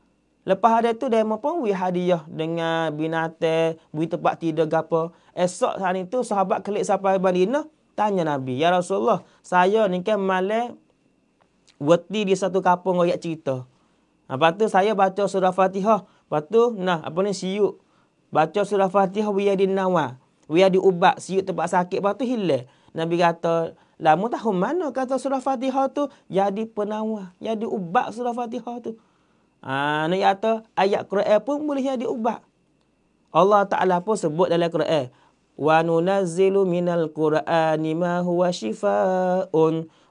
Lepas ada tu demo pun wi hadiah dengan binatang, wi tempat tidur gapo. Esok hari tu sahabat kelik sampai Madinah, Tanya Nabi, "Ya Rasulullah, saya ni kan malam weti di satu kampung royak cerita. Apa tu saya baca surah Fatihah, lepas tu nah apa ni siuk. Baca surah Fatihah wiya dinawa, wiya diubat siuk tempat sakit lepas tu hilang." Nabi kata, "Lamu tahu mana kata surah Fatihah tu jadi penawa, jadi ubat surah Fatihah tu." Ah, ha, nak kata ayat Quran pun boleh jadi ubat. Allah Taala pun sebut dalam Quran, وننزل من القرآن ما هو شفاء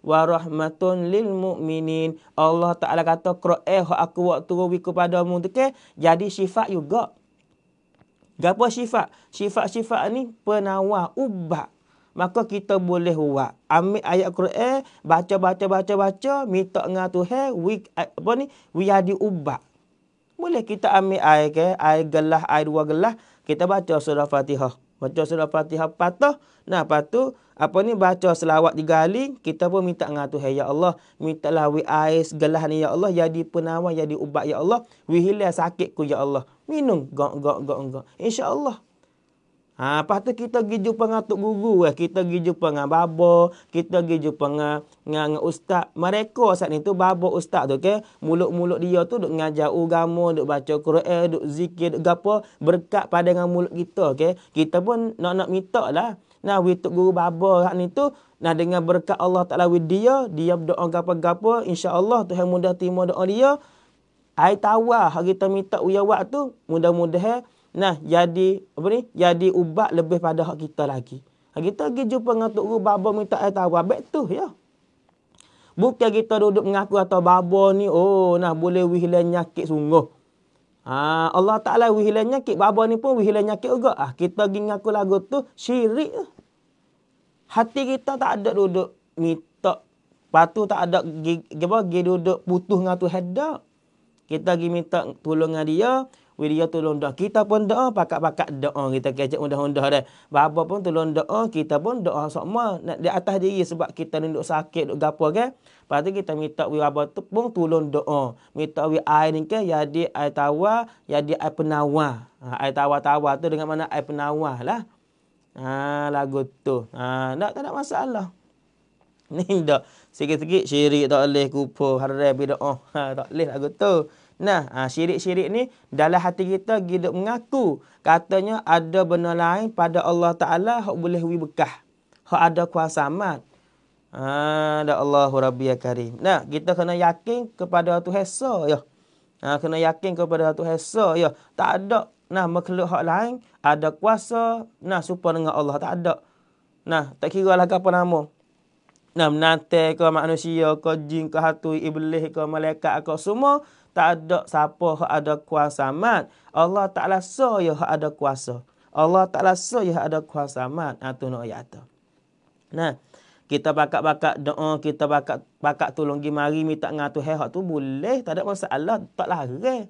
wa rahmatun lil mu'minin. Allah Ta'ala kata, Kru'eh hak aku buat turun wiku padamu. Okay? Jadi shifa' juga. Gapa shifa' shifa' shifa' ni penawar, ubah. Maka kita boleh buat. Ambil ayat Kru'eh, baca, baca, baca, baca. Minta dengan Tuhan, we, apa ni? We are ubah. Boleh kita ambil air, ke, air gelah, air dua gelah. Kita baca surah Fatihah. Baca surah Fatihah patah. Nah, lepas tu apa ni baca selawat tiga kali, kita pun minta dengan Tuhan ya Allah, mintalah wi ais gelah ni ya Allah jadi penawar, jadi ubat ya Allah, wi sakit ku ya Allah. Minum gok gok gok gok. Insya-Allah. Ha, lepas tu kita pergi jumpa dengan Tok Guru. Eh. Kita pergi jumpa dengan Baba. Kita pergi jumpa dengan, dengan, dengan Ustaz. Mereka saat ni tu Baba Ustaz tu. Okay? Mulut-mulut dia tu duk ngajar ugama, duk baca Quran, duk zikir, duk apa. Berkat pada dengan mulut kita. Okay? Kita pun nak-nak minta lah. Nah, we Tok Guru Baba saat ni tu. Nah, dengan berkat Allah Ta'ala with dia. Dia berdoa gapa-gapa. InsyaAllah yang mudah terima doa dia. Air tawah. Kita minta uyawak tu. Mudah-mudahan nah jadi apa ni jadi ubat lebih pada hak kita lagi kita pergi jumpa dengan tok guru baba minta air tawa baik tu ya bukan kita duduk mengaku atau babo ni oh nah boleh wihilan nyakit sungguh ha, Allah Taala wihilan nyakit babo ni pun wihilan nyakit juga ah kita pergi mengaku lagu tu syirik hati kita tak ada duduk minta patu tak ada gi, apa gi duduk putus dengan tu hadap kita pergi minta tolong dia dia tu doa. Kita pun doa pakak-pakak doa kita kecek undah-undah dah. Baba pun tu doa, kita pun doa semua nak di atas diri sebab kita ni duk sakit duk gapo kan. Lepas kita minta wi baba tu pun tolong doa. Minta wi air ni kan ya jadi air tawa, jadi ya air penawa. Ha, air tawa-tawa tu dengan mana air penawa lah. Ha lagu tu. Ha tak tak ada masalah. Ni dah sikit-sikit syirik tak boleh kupu harap bidah. Ha tak boleh lagu tu. Nah, ha, syirik-syirik ni dalam hati kita hidup mengaku katanya ada benda lain pada Allah Taala hok boleh wi bekah. Hak ada kuasa amat. Ha, ada Allahu Rabbi ya Karim. Nah, kita kena yakin kepada Tu Hesa ya. Ha, kena yakin kepada Tu Hesa ya. Tak ada nah makhluk hok lain ada kuasa nah supaya dengan Allah tak ada. Nah, tak kira lah apa nama. Nah, menantai ke manusia, ke jin, ke hatu, iblis, ke malaikat, ke semua tak ada siapa yang ada kuasa mat. Allah Ta'ala so yang ada kuasa. Allah Ta'ala so yang ada kuasa mat. Itu ha, nak ayat itu. Nah, kita bakat-bakat doa, kita bakat-bakat tolong pergi mari minta ngatu hehat tu boleh. Tak ada masalah, tak lari.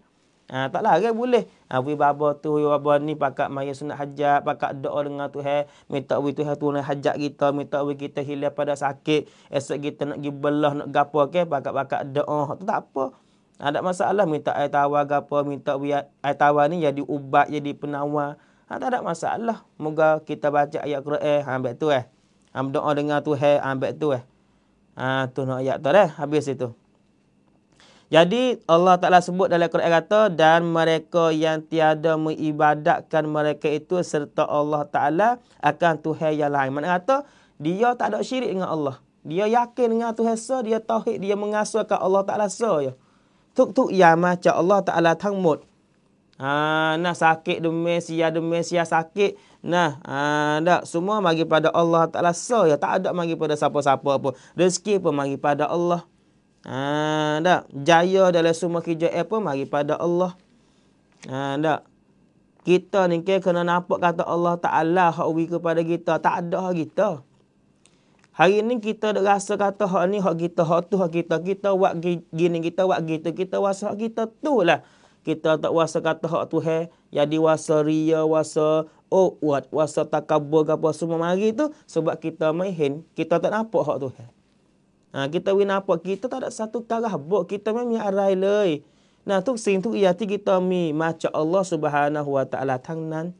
Ha, tak lari boleh. Ha, bui tu, bui baba ni pakat maya sunat hajat, pakat doa dengan tu hai. Minta bui tu hai tu hajat kita, minta bui kita hilang pada sakit. Esok kita nak pergi belah, nak gapa ke, okay? pakat-pakat doa. Tu tak apa. Tak ada masalah minta air tawar ke apa, minta air tawar ni jadi ubat, jadi penawar. Ha, tak ada masalah. Moga kita baca ayat Quran eh, ambil tu eh. Am doa dengar tu eh, ambil tu eh. Ha, tu nak ayat tu eh, habis itu. Jadi Allah Ta'ala sebut dalam Quran kata, dan mereka yang tiada mengibadatkan mereka itu serta Allah Ta'ala akan Tuhan yang lain. Mana kata, dia tak ada syirik dengan Allah. Dia yakin dengan Tuhan dia tauhid, dia mengasuhkan Allah Ta'ala sahaja. So, ทุกๆอย่างมาจากอัลลอฮ์ตะอัลาทั้งหมดอ่านะสาเกดุมเมซียดุมเมซียสาเก Nah, ha, ada ha, semua bagi pada Allah Taala so ya, tak ada bagi pada siapa-siapa apa. Rezeki pun pada Allah. ada ha, jaya dalam semua kerja apa pada Allah. ada kita ni ke kena nampak kata Allah Taala hak kepada kita tak ada kita. Hari ni kita rasa kata hak ni hak kita, hak tu hak kita. Kita buat gini kita buat gitu. Kita wasa hak kita tu lah. Kita tak wasa kata hak tu hai. Jadi wasa ria, wasa oh what, rasa takabur apa semua mari tu. Sebab kita main kita tak nampak hak tu hai. Ha, kita win apa kita tak ada satu karah buat kita memang arai lei. Nah tu sing tu ya kita mi maca Allah Subhanahu wa taala tangnan.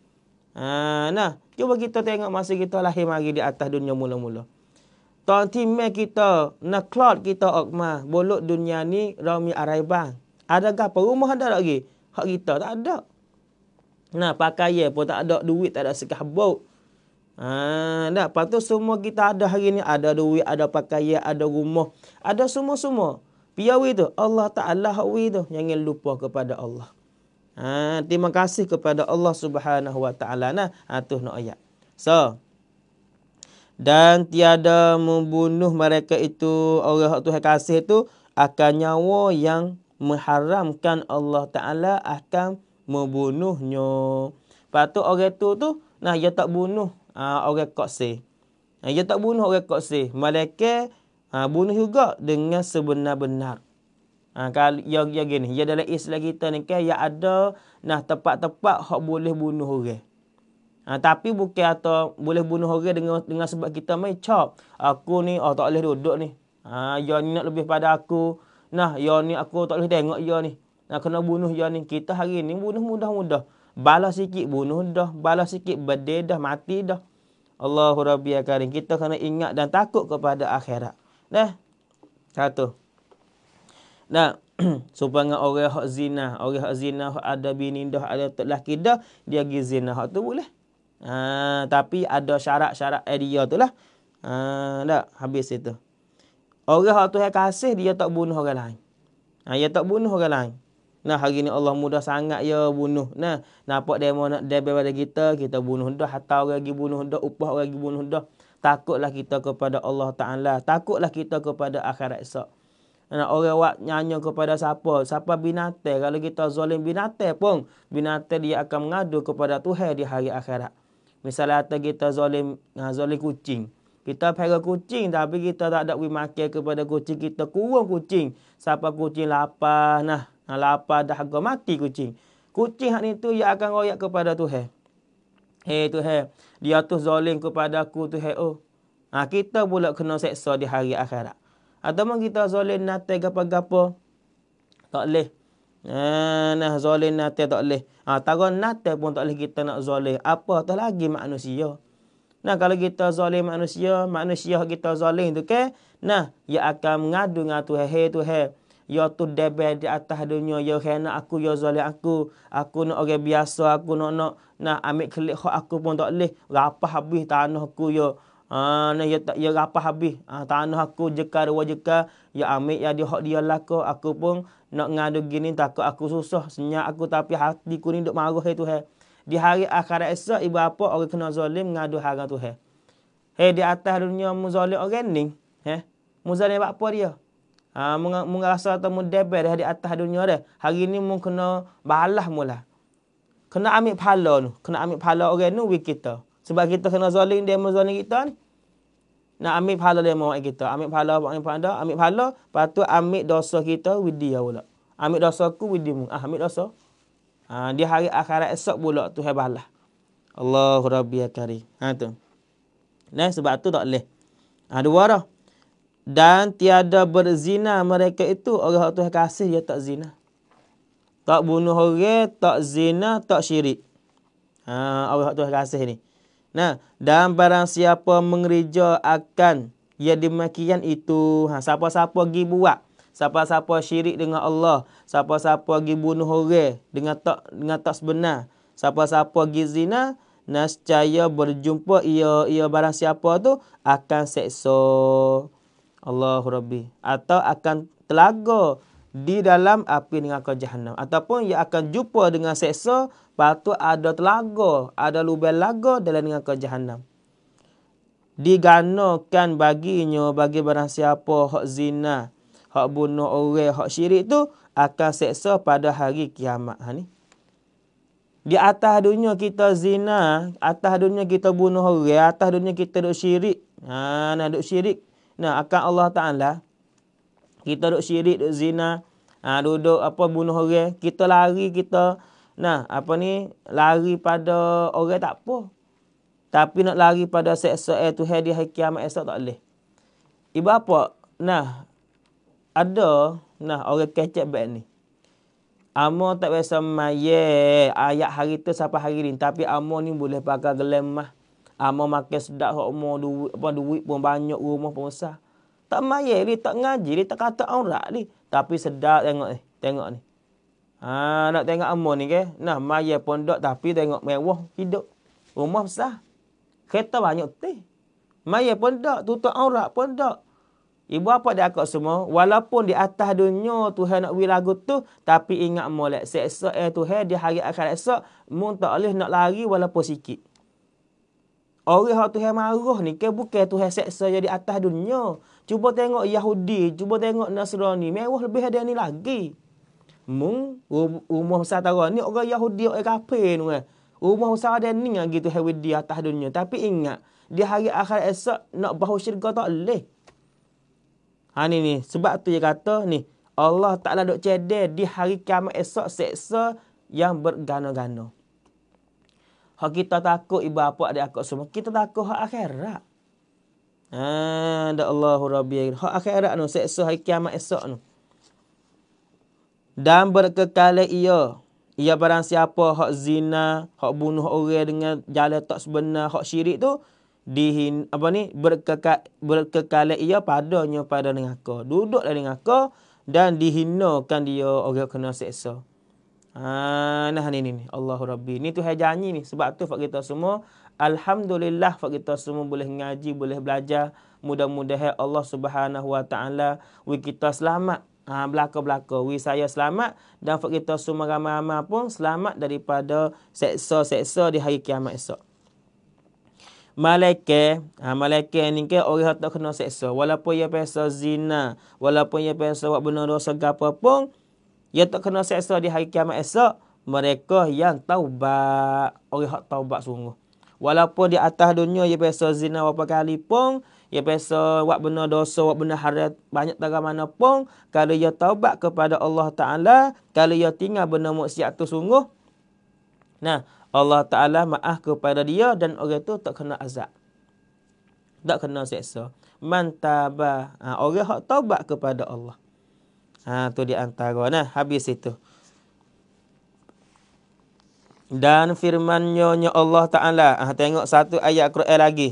Ha, nah cuba kita tengok masa kita lahir mari di atas dunia mula-mula. ตอนที่แม่กิตอนะคลอดกิตอออกมาบนโลกดุนยานี้เรามีอะไรบ้างอะไรกับปรุมหันได้หรือไงหากกิตอตัดได้นะผ้าขาวเย็บตัดได้ดุวิตัดได้สกับโบนะพัตุสุโมกิตอตัดได้หรือไงได้ดุวิตัดได้ผ้าขาวเย็บได้รุมห์ได้สุโมสุโมพิยาวิโตอัลลอฮ์ตะอัลลอฮ์วิโตยังเงินลุปว่ากับพระอัลลอฮ์ขอบคุณกับพระอัลลอฮ์ سبحانه และ تعالى นะอัตุห์นอเยาะ so dan tiada membunuh mereka itu orang Tuhan kasih itu akan nyawa yang mengharamkan Allah Taala akan membunuhnya. Patu orang tu tu nah dia tak bunuh uh, orang qasi. Nah dia tak bunuh orang qasi. Malaikat uh, ah, bunuh juga dengan sebenar-benar. Ah uh, kalau yang yang gini, dia ya dalam Islam kita ni kan yang ada nah tempat-tempat hak boleh bunuh orang. Ha, tapi bukan atau boleh bunuh orang dengan dengan sebab kita mai cop. Aku ni oh tak boleh duduk ni. Ha yo ni nak lebih pada aku. Nah, yo ni aku tak boleh tengok yo ni. Nak kena bunuh yo ni. Kita hari ni bunuh mudah-mudah. Balas sikit bunuh dah, balas sikit bedah dah mati dah. Allahu Rabbi akarin. Kita kena ingat dan takut kepada akhirat. Nah. Satu. Nah, [clears throat] supaya orang hak zina, orang hak zina ada bini dah, ada lelaki dah, dia gizina, zina hak tu boleh. Ha, tapi ada syarat-syarat eh, dia tu lah. Ha, tak, habis itu. Orang yang Tuhan kasih, dia tak bunuh orang lain. Ha, dia tak bunuh orang lain. Nah hari ni Allah mudah sangat ya bunuh. Nah, nampak dia mau nak debel pada kita, kita bunuh dah. Hatta orang lagi bunuh dah, upah orang lagi bunuh dah. Takutlah kita kepada Allah Ta'ala. Takutlah kita kepada akhirat esok. Nah, orang buat nyanyi kepada siapa? Siapa binatang? Kalau kita zalim binatang pun, binatang dia akan mengadu kepada Tuhan di hari akhirat. Misalnya atas kita zalim ha, zalim kucing. Kita pera kucing tapi kita tak ada pergi kepada kucing. Kita kurung kucing. Siapa kucing lapar. Nah, nah ha, lapar dah agak mati kucing. Kucing hak ni ia akan royak kepada tu. Hei hey, tu hei. Dia tu zalim kepada aku tu hei. Oh. nah ha, kita pula kena seksa di hari akhirat. Atau kita zalim nanti gapa-gapa. Tak boleh. Ah, nah zalim nate tak leh. Ah ha, tarah nate pun tak leh kita nak zalim. Apa tu lagi manusia. Nah kalau kita zalim manusia, manusia kita zalim tu ke? Nah, ia ya akan mengadu dengan Tuhan hey, tu hey. Ya tu debe di atas dunia ya kena aku ya zalim aku aku nak orang biasa aku nak nak nah ambil kelik hak aku pun tak leh rapah habis tanah aku ya ha nah ya tak ya rapah habis ha, tanah aku jekar wa jekar ya ambil ya di hak dia lah aku pun nak ngadu gini takut aku susah senyap aku tapi hati ku ni duk marah hai ya Tuhan. Di hari akhirat esok ibu apa orang kena zalim ngadu harang Tuhan. Hei di atas dunia muzalim orang ni. Eh? Muzalim apa dia? Ha, Mengerasa atau mudebe dah di atas dunia dah. Hari ni mung kena balah mula. Kena ambil pahala ni. Kena ambil pahala orang ni wik kita. Sebab kita kena zalim dia muzalim kita ni nak ambil pahala dia mahu kita. Ambil pahala buat ambil pahala. Ambil pahala. Lepas tu ambil dosa kita with dia pula. Ambil dosa aku with dia. Ah, ambil dosa. Ha, dia hari akhirat esok pula tu hebalah. Allahu Rabbi Akari. Ya ha, tu. Nah, sebab tu tak boleh. Ha, dua dah. Dan tiada berzina mereka itu. Orang tu kasih dia tak zina. Tak bunuh orang, tak zina, tak syirik. Ha, orang tu kasih ni. Nah, dan barang siapa mengerja akan ya demikian itu, ha siapa-siapa pergi -siapa buat, siapa-siapa syirik dengan Allah, siapa-siapa pergi -siapa bunuh orang dengan tak dengan tak sebenar, siapa-siapa pergi -siapa zina, nescaya berjumpa ia ia barang siapa tu akan seksa. Allahu Rabbi atau akan telaga di dalam api dengan neraka Jahannam ataupun ia akan jumpa dengan seksa batu ada telaga ada lubang laga dalam dengan neraka Jahannam diganakan baginya bagi barang siapa hak zina hak bunuh orang hak syirik tu akan seksa pada hari kiamat ha ni di atas dunia kita zina atas dunia kita bunuh orang atas dunia kita duk syirik ha nak duk syirik nah akan Allah taala kita duk syirik duk zina ha, duduk apa bunuh orang kita lari kita nah apa ni lari pada orang tak apa tapi nak lari pada seksa air eh, tu hari hari kiamat esok tak boleh ibu apa nah ada nah orang kecek baik ni Amo tak biasa maye ayat hari tu sampai hari ni tapi amo ni boleh pakai gelemah. Amo makan sedap hok mo duit apa duit pun banyak rumah pun besar tak mayai ni, tak ngaji ni, tak kata aurat ni. Tapi sedap tengok ni. Tengok ni. Ha, nak tengok amun ni ke? Nah, mayai pondok tapi tengok mewah hidup. Rumah besar. Kereta banyak teh. Mayai pondok, tutup aurat pondok. Ibu apa dia akak semua? Walaupun di atas dunia tu nak beri lagu tu, tapi ingat molek. Seksa eh Tuhan di hari akhir esok, muntah oleh nak lari walaupun sikit. Orang yang Tuhan marah ni ke bukan Tuhan seksa yang di atas dunia. Cuba tengok Yahudi, cuba tengok Nasrani. Mewah lebih ada ni lagi. Mung, rumah besar tarah ni orang Yahudi, orang kafir ni. Eh. Rumah besar ada ni lagi Tuhan di atas dunia. Tapi ingat, di hari akhir esok nak bahu syurga tak boleh. Ha ni ni, sebab tu dia kata ni. Allah Ta'ala duk cedek di hari kiamat esok seksa yang bergana-gana. Hak kita takut ibu bapa adik akak semua. Kita takut hak akhirat. Ha, da Allahu Rabbi. Hak akhirat anu seksa hari kiamat esok anu. Dan berkekal ia. Ia barang siapa hak zina, hak bunuh orang dengan jalan tak sebenar, hak syirik tu dihin apa ni berkekal berkekal ia padanya pada dengan aku. Duduklah dengan aku dan dihinakan dia orang kena seksa. Ha nah ni ni Allahu Rabbi. Ni tu hai janji ni sebab tu fak kita semua alhamdulillah fak kita semua boleh ngaji, boleh belajar. Mudah-mudahan Allah Subhanahu Wa Taala wi kita selamat. Ha belaka-belaka wi saya selamat dan fak kita semua ramai-ramai pun selamat daripada seksa-seksa di hari kiamat esok. Malaika, ha, malaika ni ke orang tak kena seksa. Walaupun ia pesa zina, walaupun ia pesa buat benda dosa gapa pun, yang tak kena seksa di hari kiamat esok mereka yang taubat orang hak taubat sungguh walaupun di atas dunia ia biasa zina berapa kali pun ia biasa buat benda dosa buat benda haram banyak tak mana pun kalau ia taubat kepada Allah taala kalau ia tinggal benda maksiat tu sungguh nah Allah taala maaf kepada dia dan orang tu tak kena azab tak kena seksa Mantabah, ha, orang hak taubat kepada Allah Ha tu di antara nah eh. habis itu. Dan firman ya Allah Taala. ha, tengok satu ayat Quran lagi.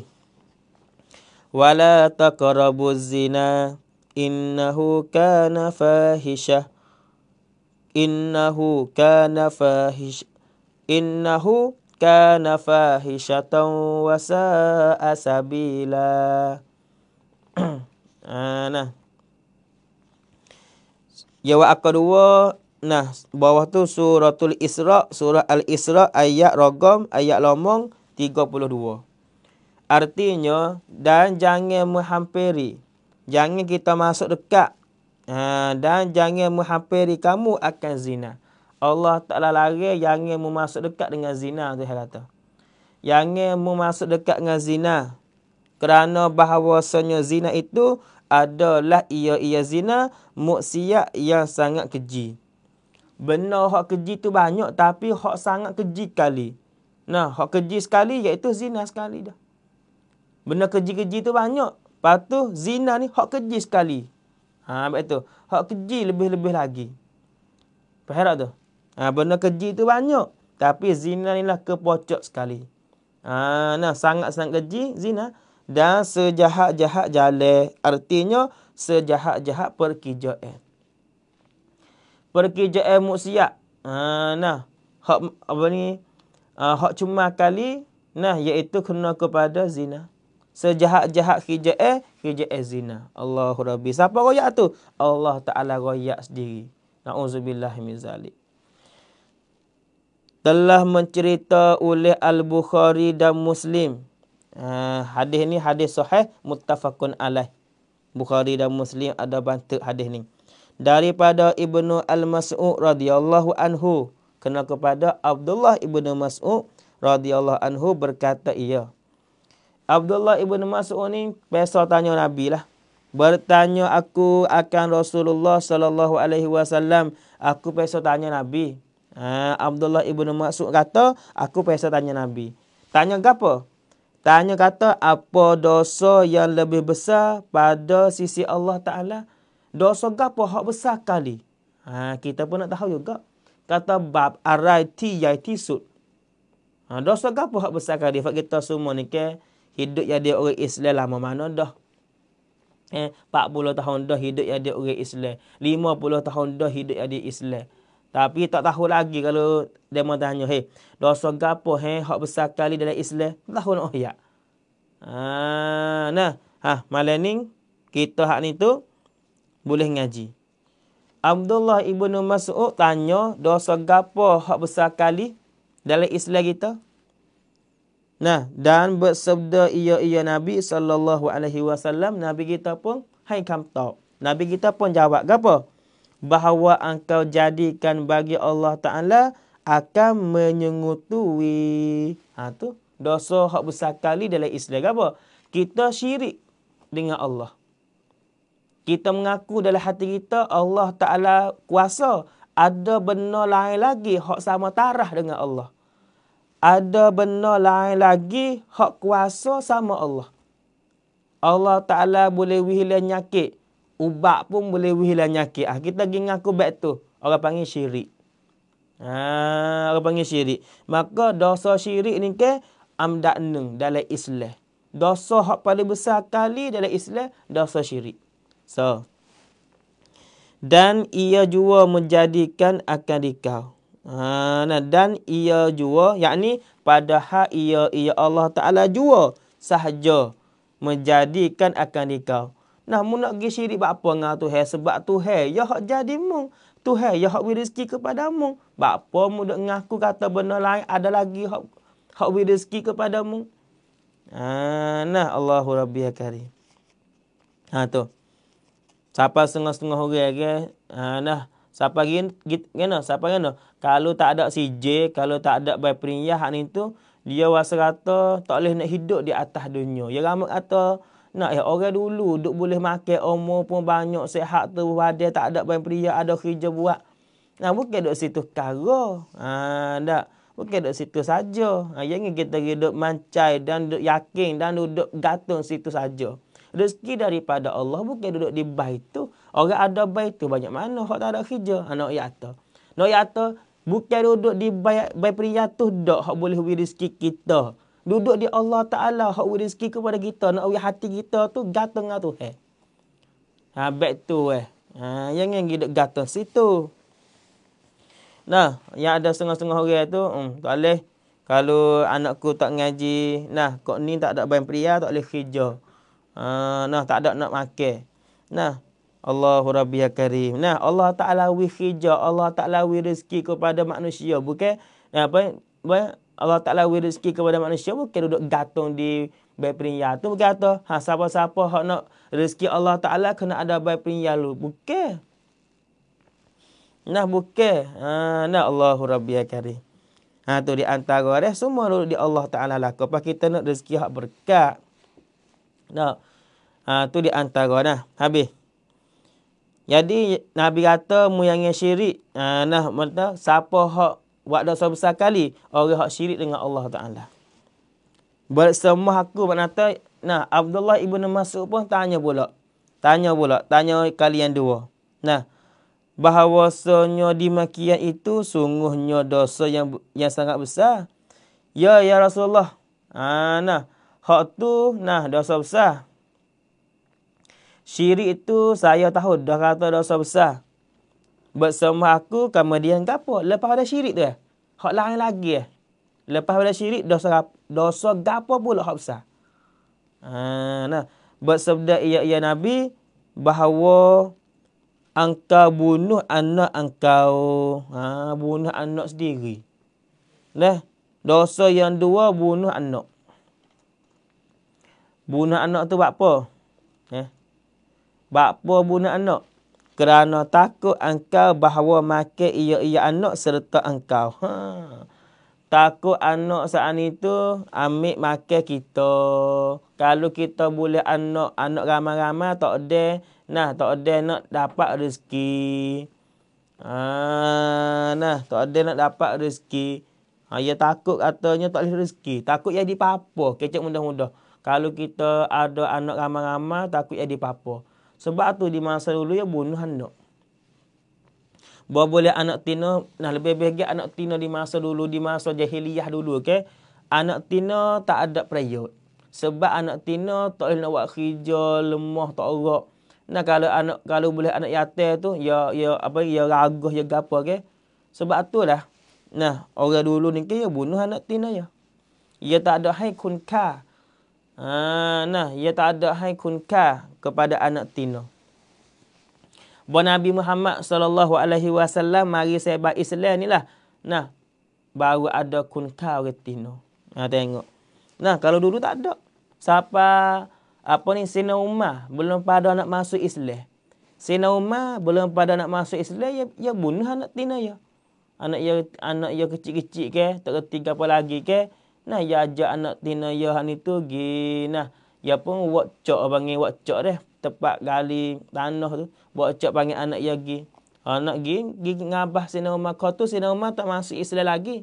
Wala taqrabuz zina innahu kana fahisha innahu kana fahisha innahu kana fahishatan wa sa'a sabila. Ana. [clears throat] Ha, Ya wa kedua nah bawah tu suratul Isra surah Al Isra ayat rogom ayat lomong 32. Artinya dan jangan menghampiri. Jangan kita masuk dekat. Ha, dan jangan menghampiri kamu akan zina. Allah Taala larang jangan masuk dekat dengan zina tu dia kata. Jangan masuk dekat dengan zina. Kerana bahawasanya zina itu adalah ia-ia zina muksiat yang sangat keji. Benar hak keji tu banyak tapi hak sangat keji kali. Nah, hak keji sekali iaitu zina sekali dah. Benar keji-keji tu banyak. Lepas zina ni hak keji sekali. Ha begitu. Hak keji lebih-lebih lagi. Faham tu? Ha, benar keji tu banyak. Tapi zina ni lah kepocok sekali. Ha, nah, sangat-sangat keji, zina dan sejahat-jahat jale, artinya sejahat-jahat perkijaan eh. perkijaan eh, maksiat ha nah hak apa ni ha, hak cuma kali nah iaitu kena kepada zina sejahat-jahat kijaan eh, kijaan zina Allahu rabbi siapa royak tu Allah taala royak sendiri naudzubillah min zalik telah mencerita oleh al-bukhari dan muslim uh, hadis ni hadis sahih muttafaqun alaih. Bukhari dan Muslim ada bantu hadis ni. Daripada Ibnu Al-Mas'ud radhiyallahu anhu kena kepada Abdullah Ibnu Mas'ud radhiyallahu anhu berkata iya Abdullah Ibnu Mas'ud ni biasa tanya Nabi lah. Bertanya aku akan Rasulullah sallallahu alaihi wasallam, aku biasa tanya Nabi. Ha, Abdullah Ibnu Mas'ud kata, aku biasa tanya Nabi. Tanya apa? Tanya kata apa dosa yang lebih besar pada sisi Allah Ta'ala? Dosa gapo hak besar kali? Ha, kita pun nak tahu juga. Kata bab arai ti yai ti sud. Ha, dosa gapo hak besar kali? Fak kita semua ni ke hidup yang dia orang Islam lama mana dah. Eh, 40 tahun dah hidup yang dia orang Islam. 50 tahun dah hidup yang dia Islam. Tapi tak tahu lagi kalau dia mau tanya, hey, dosa gapo hey, hak besar kali dalam Islam? Tak tahu nak oh ya. Ah, nah, ha, malam kita hak ni tu boleh ngaji. Abdullah ibnu Mas'ud tanya dosa gapo hak besar kali dalam Islam kita? Nah, dan bersabda iya iya Nabi sallallahu alaihi wasallam, Nabi kita pun hai kam Nabi kita pun jawab gapo? bahawa engkau jadikan bagi Allah Ta'ala akan menyengutui. Ha, tu dosa hak besar kali dalam Islam. Apa? Kita syirik dengan Allah. Kita mengaku dalam hati kita Allah Ta'ala kuasa. Ada benda lain lagi hak sama tarah dengan Allah. Ada benda lain lagi hak kuasa sama Allah. Allah Ta'ala boleh wihilan nyakit ubat pun boleh hilang nyakit. Ah kita pergi ngaku bet tu. Orang panggil syirik. Ha, orang panggil syirik. Maka dosa syirik ni ke amdak neng dalam Islam. Dosa hak paling besar kali dalam Islam dosa syirik. So dan ia jua menjadikan akan dikau. Ha, nah, dan ia jua yakni padahal ia ia Allah Taala jua sahaja menjadikan akan nikah. Nah mu nak pergi syirik buat apa dengan Tuhan? Sebab Tuhan ya hak jadi mu. Tuhan ya hak beri rezeki kepada mu. Buat apa mu nak ngaku kata benda lain ada lagi hak hak beri rezeki kepada mu. Ha, nah Allahu Rabbi ya Karim. Ha tu. Siapa setengah-setengah orang lagi? Ya, ha, nah. Siapa gin? Gini? Siapa gini? Kalau tak ada CJ, kalau tak ada bayi peringat, hak ni tu, dia rasa kata tak boleh nak hidup di atas dunia. Ya ramai atau nak ya orang dulu duk boleh makan umur pun banyak sehat tu badan tak ada bayi pria ada kerja buat. Nah bukan duk situ karo. Ha ndak. Bukan duk situ saja. Ha yang kita hidup mancai dan duk yakin dan duduk gatung situ saja. Rezeki daripada Allah bukan duduk di baitu. Orang ada baitu banyak mana hak tak ada kerja anak yata. Ha, nak yata ya bukan duduk di bayi pria tu dak hak boleh beri rezeki kita. Duduk di Allah Ta'ala Hak rezeki kepada kita Nak beri hati kita tu Gatung dengan lah Tuhan eh. Ha, back tu eh. Ha, yang hidup gatung situ. Nah, yang ada setengah-setengah orang tu, hmm, tak boleh. Kalau anakku tak ngaji, nah, kok ni tak ada bayan pria, tak boleh hijau? Ha, nah, tak ada nak makan. Nah, Allahu Rabbi ya Karim. Nah, Allah Ta'ala wih hijau. Allah Ta'ala wih rezeki kepada manusia. Bukan, apa, apa, Allah Ta'ala beri rezeki kepada manusia. bukan duduk gantung di bayi peringat tu. bukan kata, ha, siapa-siapa yang nak rezeki Allah Ta'ala kena ada bayi peringat lu. Bukan. Nah bukan. Ha, nah Allahu Rabbi Akari. Ya ha, tu di antara dia. Semua duduk di Allah Ta'ala lah. Kepas kita nak rezeki hak berkat. Nah. Ha, tu di antara dah. Habis. Jadi Nabi kata mu yang syirik. Ha, nah, mata, siapa hak buat dosa besar kali orang hak syirik dengan Allah Taala. Buat semua aku berkata, nah Abdullah ibnu Mas'ud pun tanya pula. Tanya pula, tanya kali yang dua. Nah, bahawasanya dimakian itu sungguhnya dosa yang yang sangat besar. Ya ya Rasulullah. Ah nah, hak tu nah dosa besar. Syirik itu saya tahu dah kata dosa besar buat sama aku kemudian gapo lepas pada syirik tu eh hak lain lagi eh lepas pada syirik dosa dosa gapo pula hak besar ha nah buat sabda ya ya nabi bahawa engkau bunuh anak engkau ha bunuh anak sendiri nah dosa yang dua bunuh anak bunuh anak tu buat apa eh buat apa bunuh anak kerana takut engkau bahawa maka ia-ia anak serta engkau. Ha. Takut anak saat itu ambil maka kita. Kalau kita boleh anak anak ramai-ramai tak ada. Nah, tak ada nak dapat rezeki. Ha. Nah, tak ada nak dapat rezeki. Ha, ia takut katanya tak boleh rezeki. Takut ia dipapa. Kecek mudah-mudah. Kalau kita ada anak ramai-ramai takut ia dipapa. Sebab tu di masa dulu ya bunuhan dok. Bawa boleh anak tino, nah lebih-lebih lagi anak tino di masa dulu, di masa jahiliyah dulu, okay? Anak tino tak ada periuk. Sebab anak tino tak boleh nak buat kerja, lemah, tak urak. Nah kalau anak kalau boleh anak yatim tu, ya ya apa ya ragah, ya gapa, okay? Sebab tu lah. Nah, orang dulu ni kaya bunuh anak tino ya. Ia ya tak ada hai kunkah. Ah, nah ia tak ada hai kun kepada anak tino buat nabi Muhammad sallallahu alaihi wasallam mari saya buat Islam ni lah nah baru ada kun ka retino nah tengok nah kalau dulu tak ada siapa apa ni Sina Umar belum pada nak masuk Islam Sina Umar belum pada nak masuk Islam ya ya bunuh anak tino ya anak ya anak ya kecil-kecil ke tak reti apa lagi ke Nah, ya ajak anak tina ya han itu gi nah. Ya pun buat cok panggil buat cok deh. Tempat gali tanah tu. Buat cok panggil anak ya gi. Anak gi, gi ngabah sini rumah kau tu. Sini rumah tak masuk Islam lagi.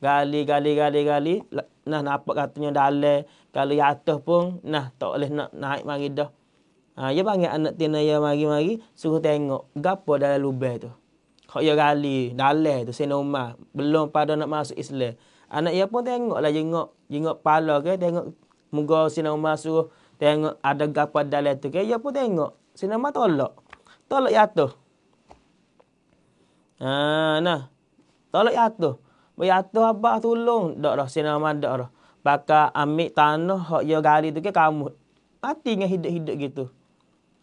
Gali, gali, gali, gali. Nah, nampak katanya dalai. Kalau jatuh pun, nah, tak boleh nak naik mari dah. Ha, ya panggil anak tina ya mari-mari. Suruh tengok. gapo dalam lubang tu. Kau ya gali, dalai tu, sini rumah. Belum pada nak masuk Islam. Anak ia pun tengok lah jengok jengok pala ke, tengok muka Sina Umar suruh, tengok ada gapa dalam tu ke, ia pun tengok. Sina Umar tolak. Tolak jatuh. Haa, nah. Tolak jatuh. Berjatuh abah tolong. Tak dah, Sina Umar tak dah. Bakal ambil tanah, hak ia gali tu ke, kamu. Mati dengan hidup-hidup gitu.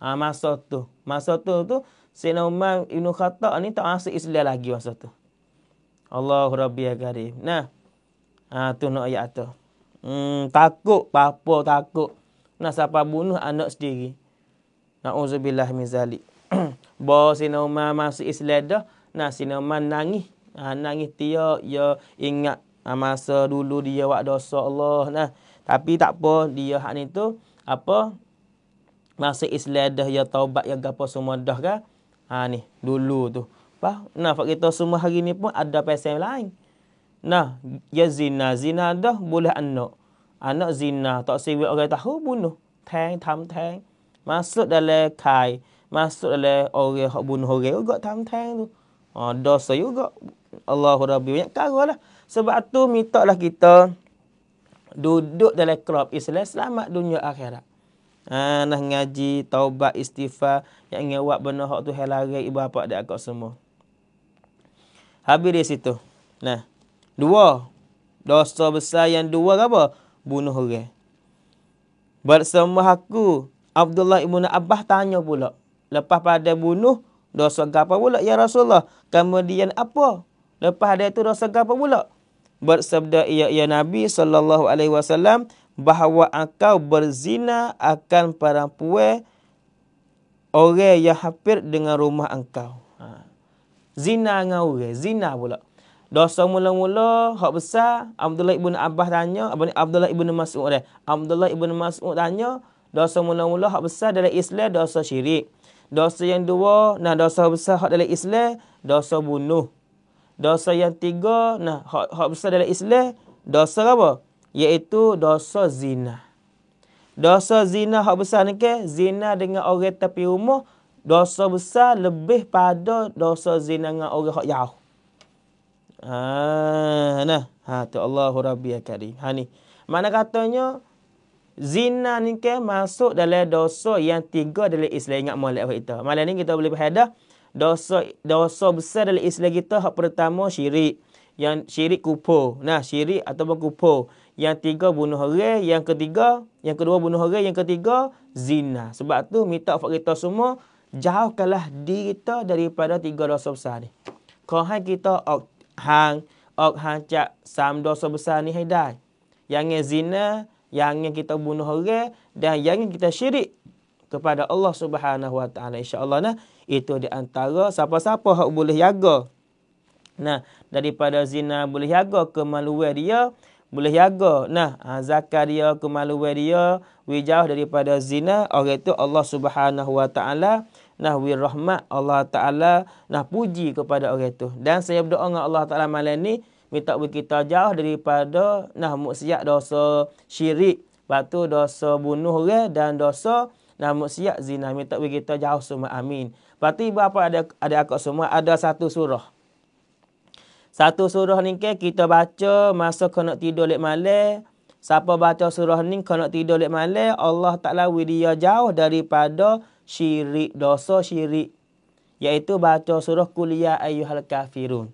Haa, masa tu. Masa tu tu, Sina Umar Ibn Khattab ni tak masuk Islam lagi masa tu. Allahu Rabbi Al-Karim. Nah. Ha, tu nak ayat tu. Hmm, takut, apa takut. Nak siapa bunuh anak sendiri. Na'udzubillah mizalik. [clears throat] Bawa sinuman masuk Islam dah. Nah, sinuman nangis. Ha, nangis dia, dia ya, ingat. Ha, masa dulu dia buat dosa Allah. Nah, tapi tak apa, dia hak ni tu. Apa? Masuk Islam dah, ya taubat, ya gapa semua dah kan. Ha, ni, dulu tu. Pah, nah, kita semua hari ni pun ada pesan lain. Nah, ya zina, zina dah boleh anak. Anak zina, tak siwi orang tahu bunuh. Tang, tam, tang. Masuk dalam kai, masuk dalam orang yang bunuh orang juga tam, tang tu. Ha, dosa juga. Allahu Rabbi, banyak karo lah. Sebab tu minta lah kita duduk dalam kerop Islam, selamat dunia akhirat. Ha, ah, nah ngaji, taubat, istighfar. Yang ingin buat benar-benar tu, helari ibu bapa dia semua. Habis di situ. Nah, Dua. Dosa besar yang dua apa? Bunuh orang. Bersama aku, Abdullah Ibn Abbas tanya pula. Lepas pada bunuh, dosa apa pula ya Rasulullah? Kemudian apa? Lepas dia itu dosa apa pula? Bersabda ia ya Nabi sallallahu alaihi wasallam bahawa engkau berzina akan perempuan orang yang hampir dengan rumah engkau. Ha. Zina dengan orang, zina pula. Dosa mula-mula, hak besar, Abdullah ibn Abbas tanya, Abang Abdullah ibn Mas'ud dah. Abdullah ibn Mas'ud tanya, dosa mula-mula hak besar dalam Islam dosa syirik. Dosa yang dua, nah dosa besar hak dalam Islam dosa bunuh. Dosa yang tiga, nah hak, hak besar dalam Islam dosa apa? Iaitu dosa zina. Dosa zina hak besar ni ke? Zina dengan orang tepi rumah, dosa besar lebih pada dosa zina dengan orang hak jauh. Ha nah. Ha tu Allahu Rabbi ya, Karim. Ha ni. Mana katanya zina ni ke masuk dalam dosa yang tiga dalam Islam ingat molek kita. Malam ni kita boleh berhadah dosa dosa besar dalam Islam kita hak pertama syirik. Yang syirik kupur. Nah, syirik ataupun kupur. Yang tiga bunuh orang, yang ketiga, yang kedua bunuh orang, yang ketiga zina. Sebab tu minta kepada kita semua jauhkanlah diri kita daripada tiga dosa besar ni. Kau hai kita ok. Hang, hang hai dai. Yang zina, yang kita bunuh orang dan yang เงิ kita syirik kepada Allah Subhanahu Wa Taala insyaallah nah itu di antara siapa-siapa hak boleh jaga nah daripada zina boleh jaga kemaluan dia boleh jaga nah ha, Zakaria dia kemaluan dia wijau daripada zina orang itu Allah Subhanahu Wa Taala nah wir rahmat Allah Taala nah puji kepada orang itu. dan saya berdoa dengan Allah Taala malam ni minta bagi kita jauh daripada nah maksiat dosa syirik batu dosa bunuh orang dan dosa nah maksiat zina minta bagi kita jauh semua amin berarti berapa ada ada akak semua ada satu surah satu surah ni ke kita baca masa kena tidur lek malam Siapa baca surah ni kena tidur lek malam Allah Taala widia jauh daripada syirik, dosa syirik. Iaitu baca surah kuliah ya ayuhal kafirun.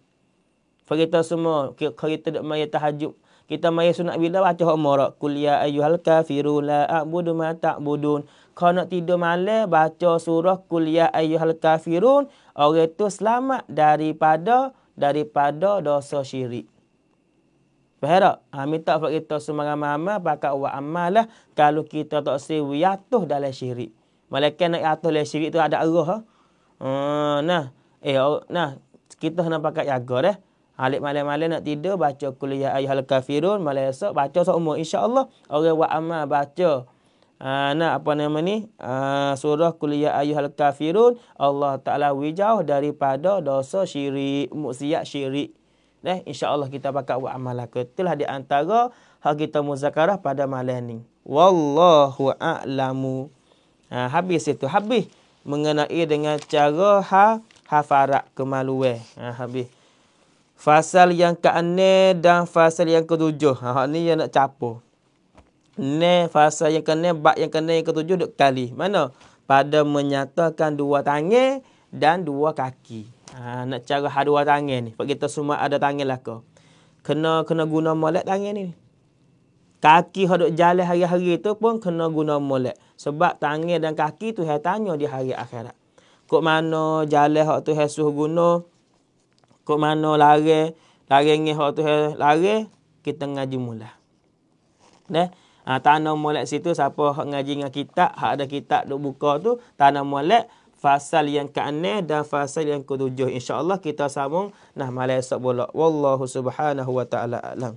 Fakir kita semua, kita, kita maya tahajud. Kita maya sunat bila baca hukmara. Kuliah ya ayuhal kafirun, la a'budu ma ta'budun. Kau nak tidur malam, baca surah kuliah ya ayuhal kafirun. Orang itu selamat daripada daripada dosa syirik. Faham tak? Ha, minta kita semua ramai-ramai pakai uang amal lah. Kalau kita tak sewa, jatuh dalam syirik. Malaikat nak atas leh syirik tu ada arah ha. ah. Hmm, nah, eh oh, nah kita kena pakai jaga deh. Alik malam-malam nak tidur baca kuliah ayyuhal kafirun malam esok baca semua insya-Allah orang buat amal baca Ah uh, nah apa nama ni? Uh, surah kuliah ayyuhal kafirun Allah Taala wijauh daripada dosa syirik, maksiat syirik. Neh insya-Allah kita pakai buat amal lah. ke. Itulah di antara hak kita muzakarah pada malam ni. Wallahu a'lamu. Ha, habis itu. Habis mengenai dengan cara ha, hafarak kemaluan. Ha, habis. Fasal yang ke-6 dan fasal yang ke-7. Ha, ini yang nak capo Ne fasal yang ke-6, bak yang ke-6, yang ke-7 duduk kali. Mana? Pada menyatakan dua tangan dan dua kaki. Ha, nak cara ha dua tangan ni. Sebab kita semua ada tangan lah ke. Kena, kena guna molek tangan ni. Kaki yang duduk jalan hari-hari tu pun kena guna molek. Sebab tangan dan kaki tu saya tanya di hari akhirat. Kok mana jalan hak tu saya suruh guna? Kok mana lari? Lari ni hak tu saya lari? Kita ngaji mula. Ne? Ha, tanah mulai situ siapa hak ngaji dengan kita, hak ada kita duk buka tu, tanah mulai fasal yang ke dan fasal yang ke-7 insyaallah kita sambung nah malam esok pula wallahu subhanahu wa taala alam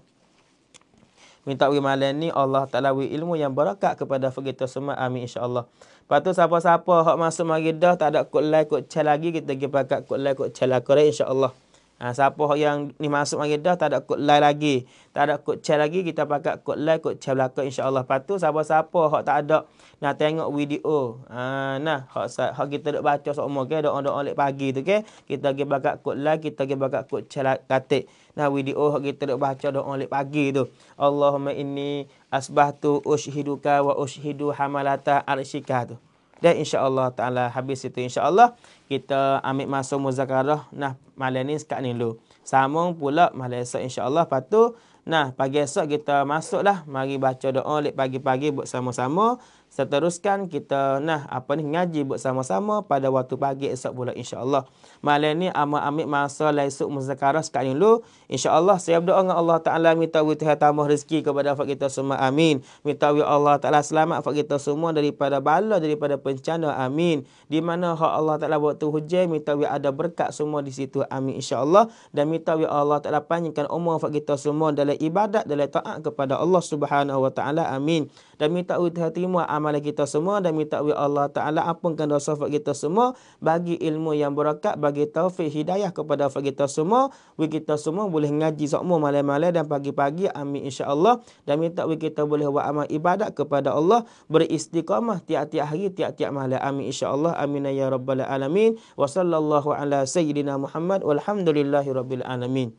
Minta bagi malam ni Allah Ta'ala beri ilmu yang berakat kepada kita semua. Amin insyaAllah. Lepas tu siapa-siapa hak masuk mari dah. Tak ada kot lai kot cel lagi. Kita pergi pakat kot lai kot cel lah korek insyaAllah. Ha, siapa yang ni masuk mari dah. Tak ada kot lai lagi. Tak ada kot cel lagi. Kita pakat kot lai kot cel belakang insyaAllah. Lepas tu siapa-siapa hak tak ada. Nak tengok video. Ha, nah, hak, hak kita duduk baca seumur. Okay? Doa-doa oleh pagi tu. Okay? Kita pergi pakat kot lai. Kita pergi pakat kot cel katik. Nah video kita nak baca doa lepas pagi tu. Allahumma inni asbahtu ushiduka wa ushidu hamalata arsyika tu. Dan insya-Allah taala habis itu insya-Allah kita ambil masuk muzakarah nah malam ni sekarang ni dulu. Samong pula malam esok insya-Allah patu nah pagi esok kita masuklah mari baca doa lepas pagi-pagi buat sama-sama. Seteruskan kita nah apa ni ngaji buat sama-sama pada waktu pagi esok pula insya-Allah. Malam ni amak ambil masa lesuk lah muzakarah sekali dulu. InsyaAllah saya berdoa dengan Allah Ta'ala minta Tuhan tambah rezeki kepada Fak kita semua. Amin. Minta Allah Ta'ala selamat Fak kita semua daripada bala, daripada pencana. Amin. Di mana hak Allah Ta'ala waktu tu hujan, minta ada berkat semua di situ. Amin. InsyaAllah. Dan minta Allah Ta'ala panjangkan umur Fak kita semua dalam ibadat, dalam taat kepada Allah Subhanahu Wa Ta'ala. Amin. Dan minta Tuhan terima amal kita semua dan minta Allah Ta'ala apungkan dosa Fak kita semua bagi ilmu yang berkat, bagi taufik hidayah kepada Fak kita semua. Bagi kita semua boleh ngaji semua malam-malam dan pagi-pagi. Amin insya-Allah. Dan minta we kita boleh buat amal ibadat kepada Allah beristiqamah tiap-tiap hari, tiap-tiap malam. Amin insya-Allah. Amin ya rabbal alamin. Wa sallallahu ala sayyidina Muhammad walhamdulillahi rabbil alamin.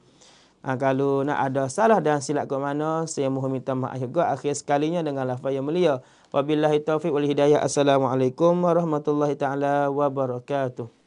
Ha, kalau nak ada salah dan silap ke mana, saya mohon minta maaf juga akhir sekalinya dengan lafaz yang mulia. Wabillahi taufiq wal hidayah. Assalamualaikum warahmatullahi taala wabarakatuh.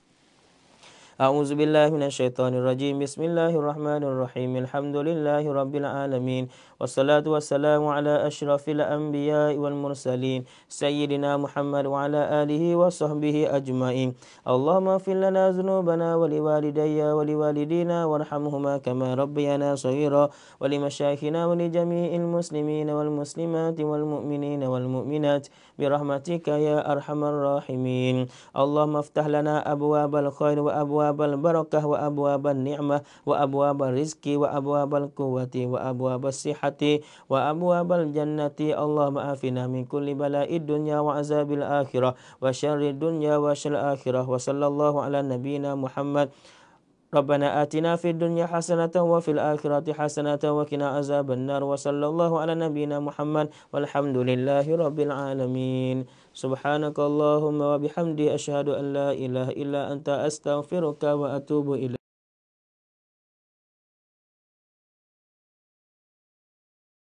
أعوذ بالله من الشيطان الرجيم بسم الله الرحمن الرحيم الحمد لله رب العالمين والصلاة والسلام على أشرف الأنبياء والمرسلين سيدنا محمد وعلى آله وصحبه أجمعين اللهم اغفر لنا ذنوبنا ولوالدي ولوالدينا وارحمهما كما ربينا صغيرا ولمشايخنا ولجميع المسلمين والمسلمات والمؤمنين والمؤمنات برحمتك يا أرحم الراحمين اللهم افتح لنا أبواب الخير وأبواب البركة وأبواب النعمة وأبواب الرزق وأبواب القوة وأبواب الصحة وأبواب الجنة اللهم آفنا من كل بلاء الدنيا وعذاب الآخرة وشر الدنيا وشر الآخرة وصلى الله على نبينا محمد ربنا آتنا في الدنيا حسنة وفي الآخرة حسنة وكنا عذاب النار وصلى الله على نبينا محمد والحمد لله رب العالمين سبحانك اللهم وبحمدي أشهد أن لا إله إلا أنت أستغفرك وأتوب إليك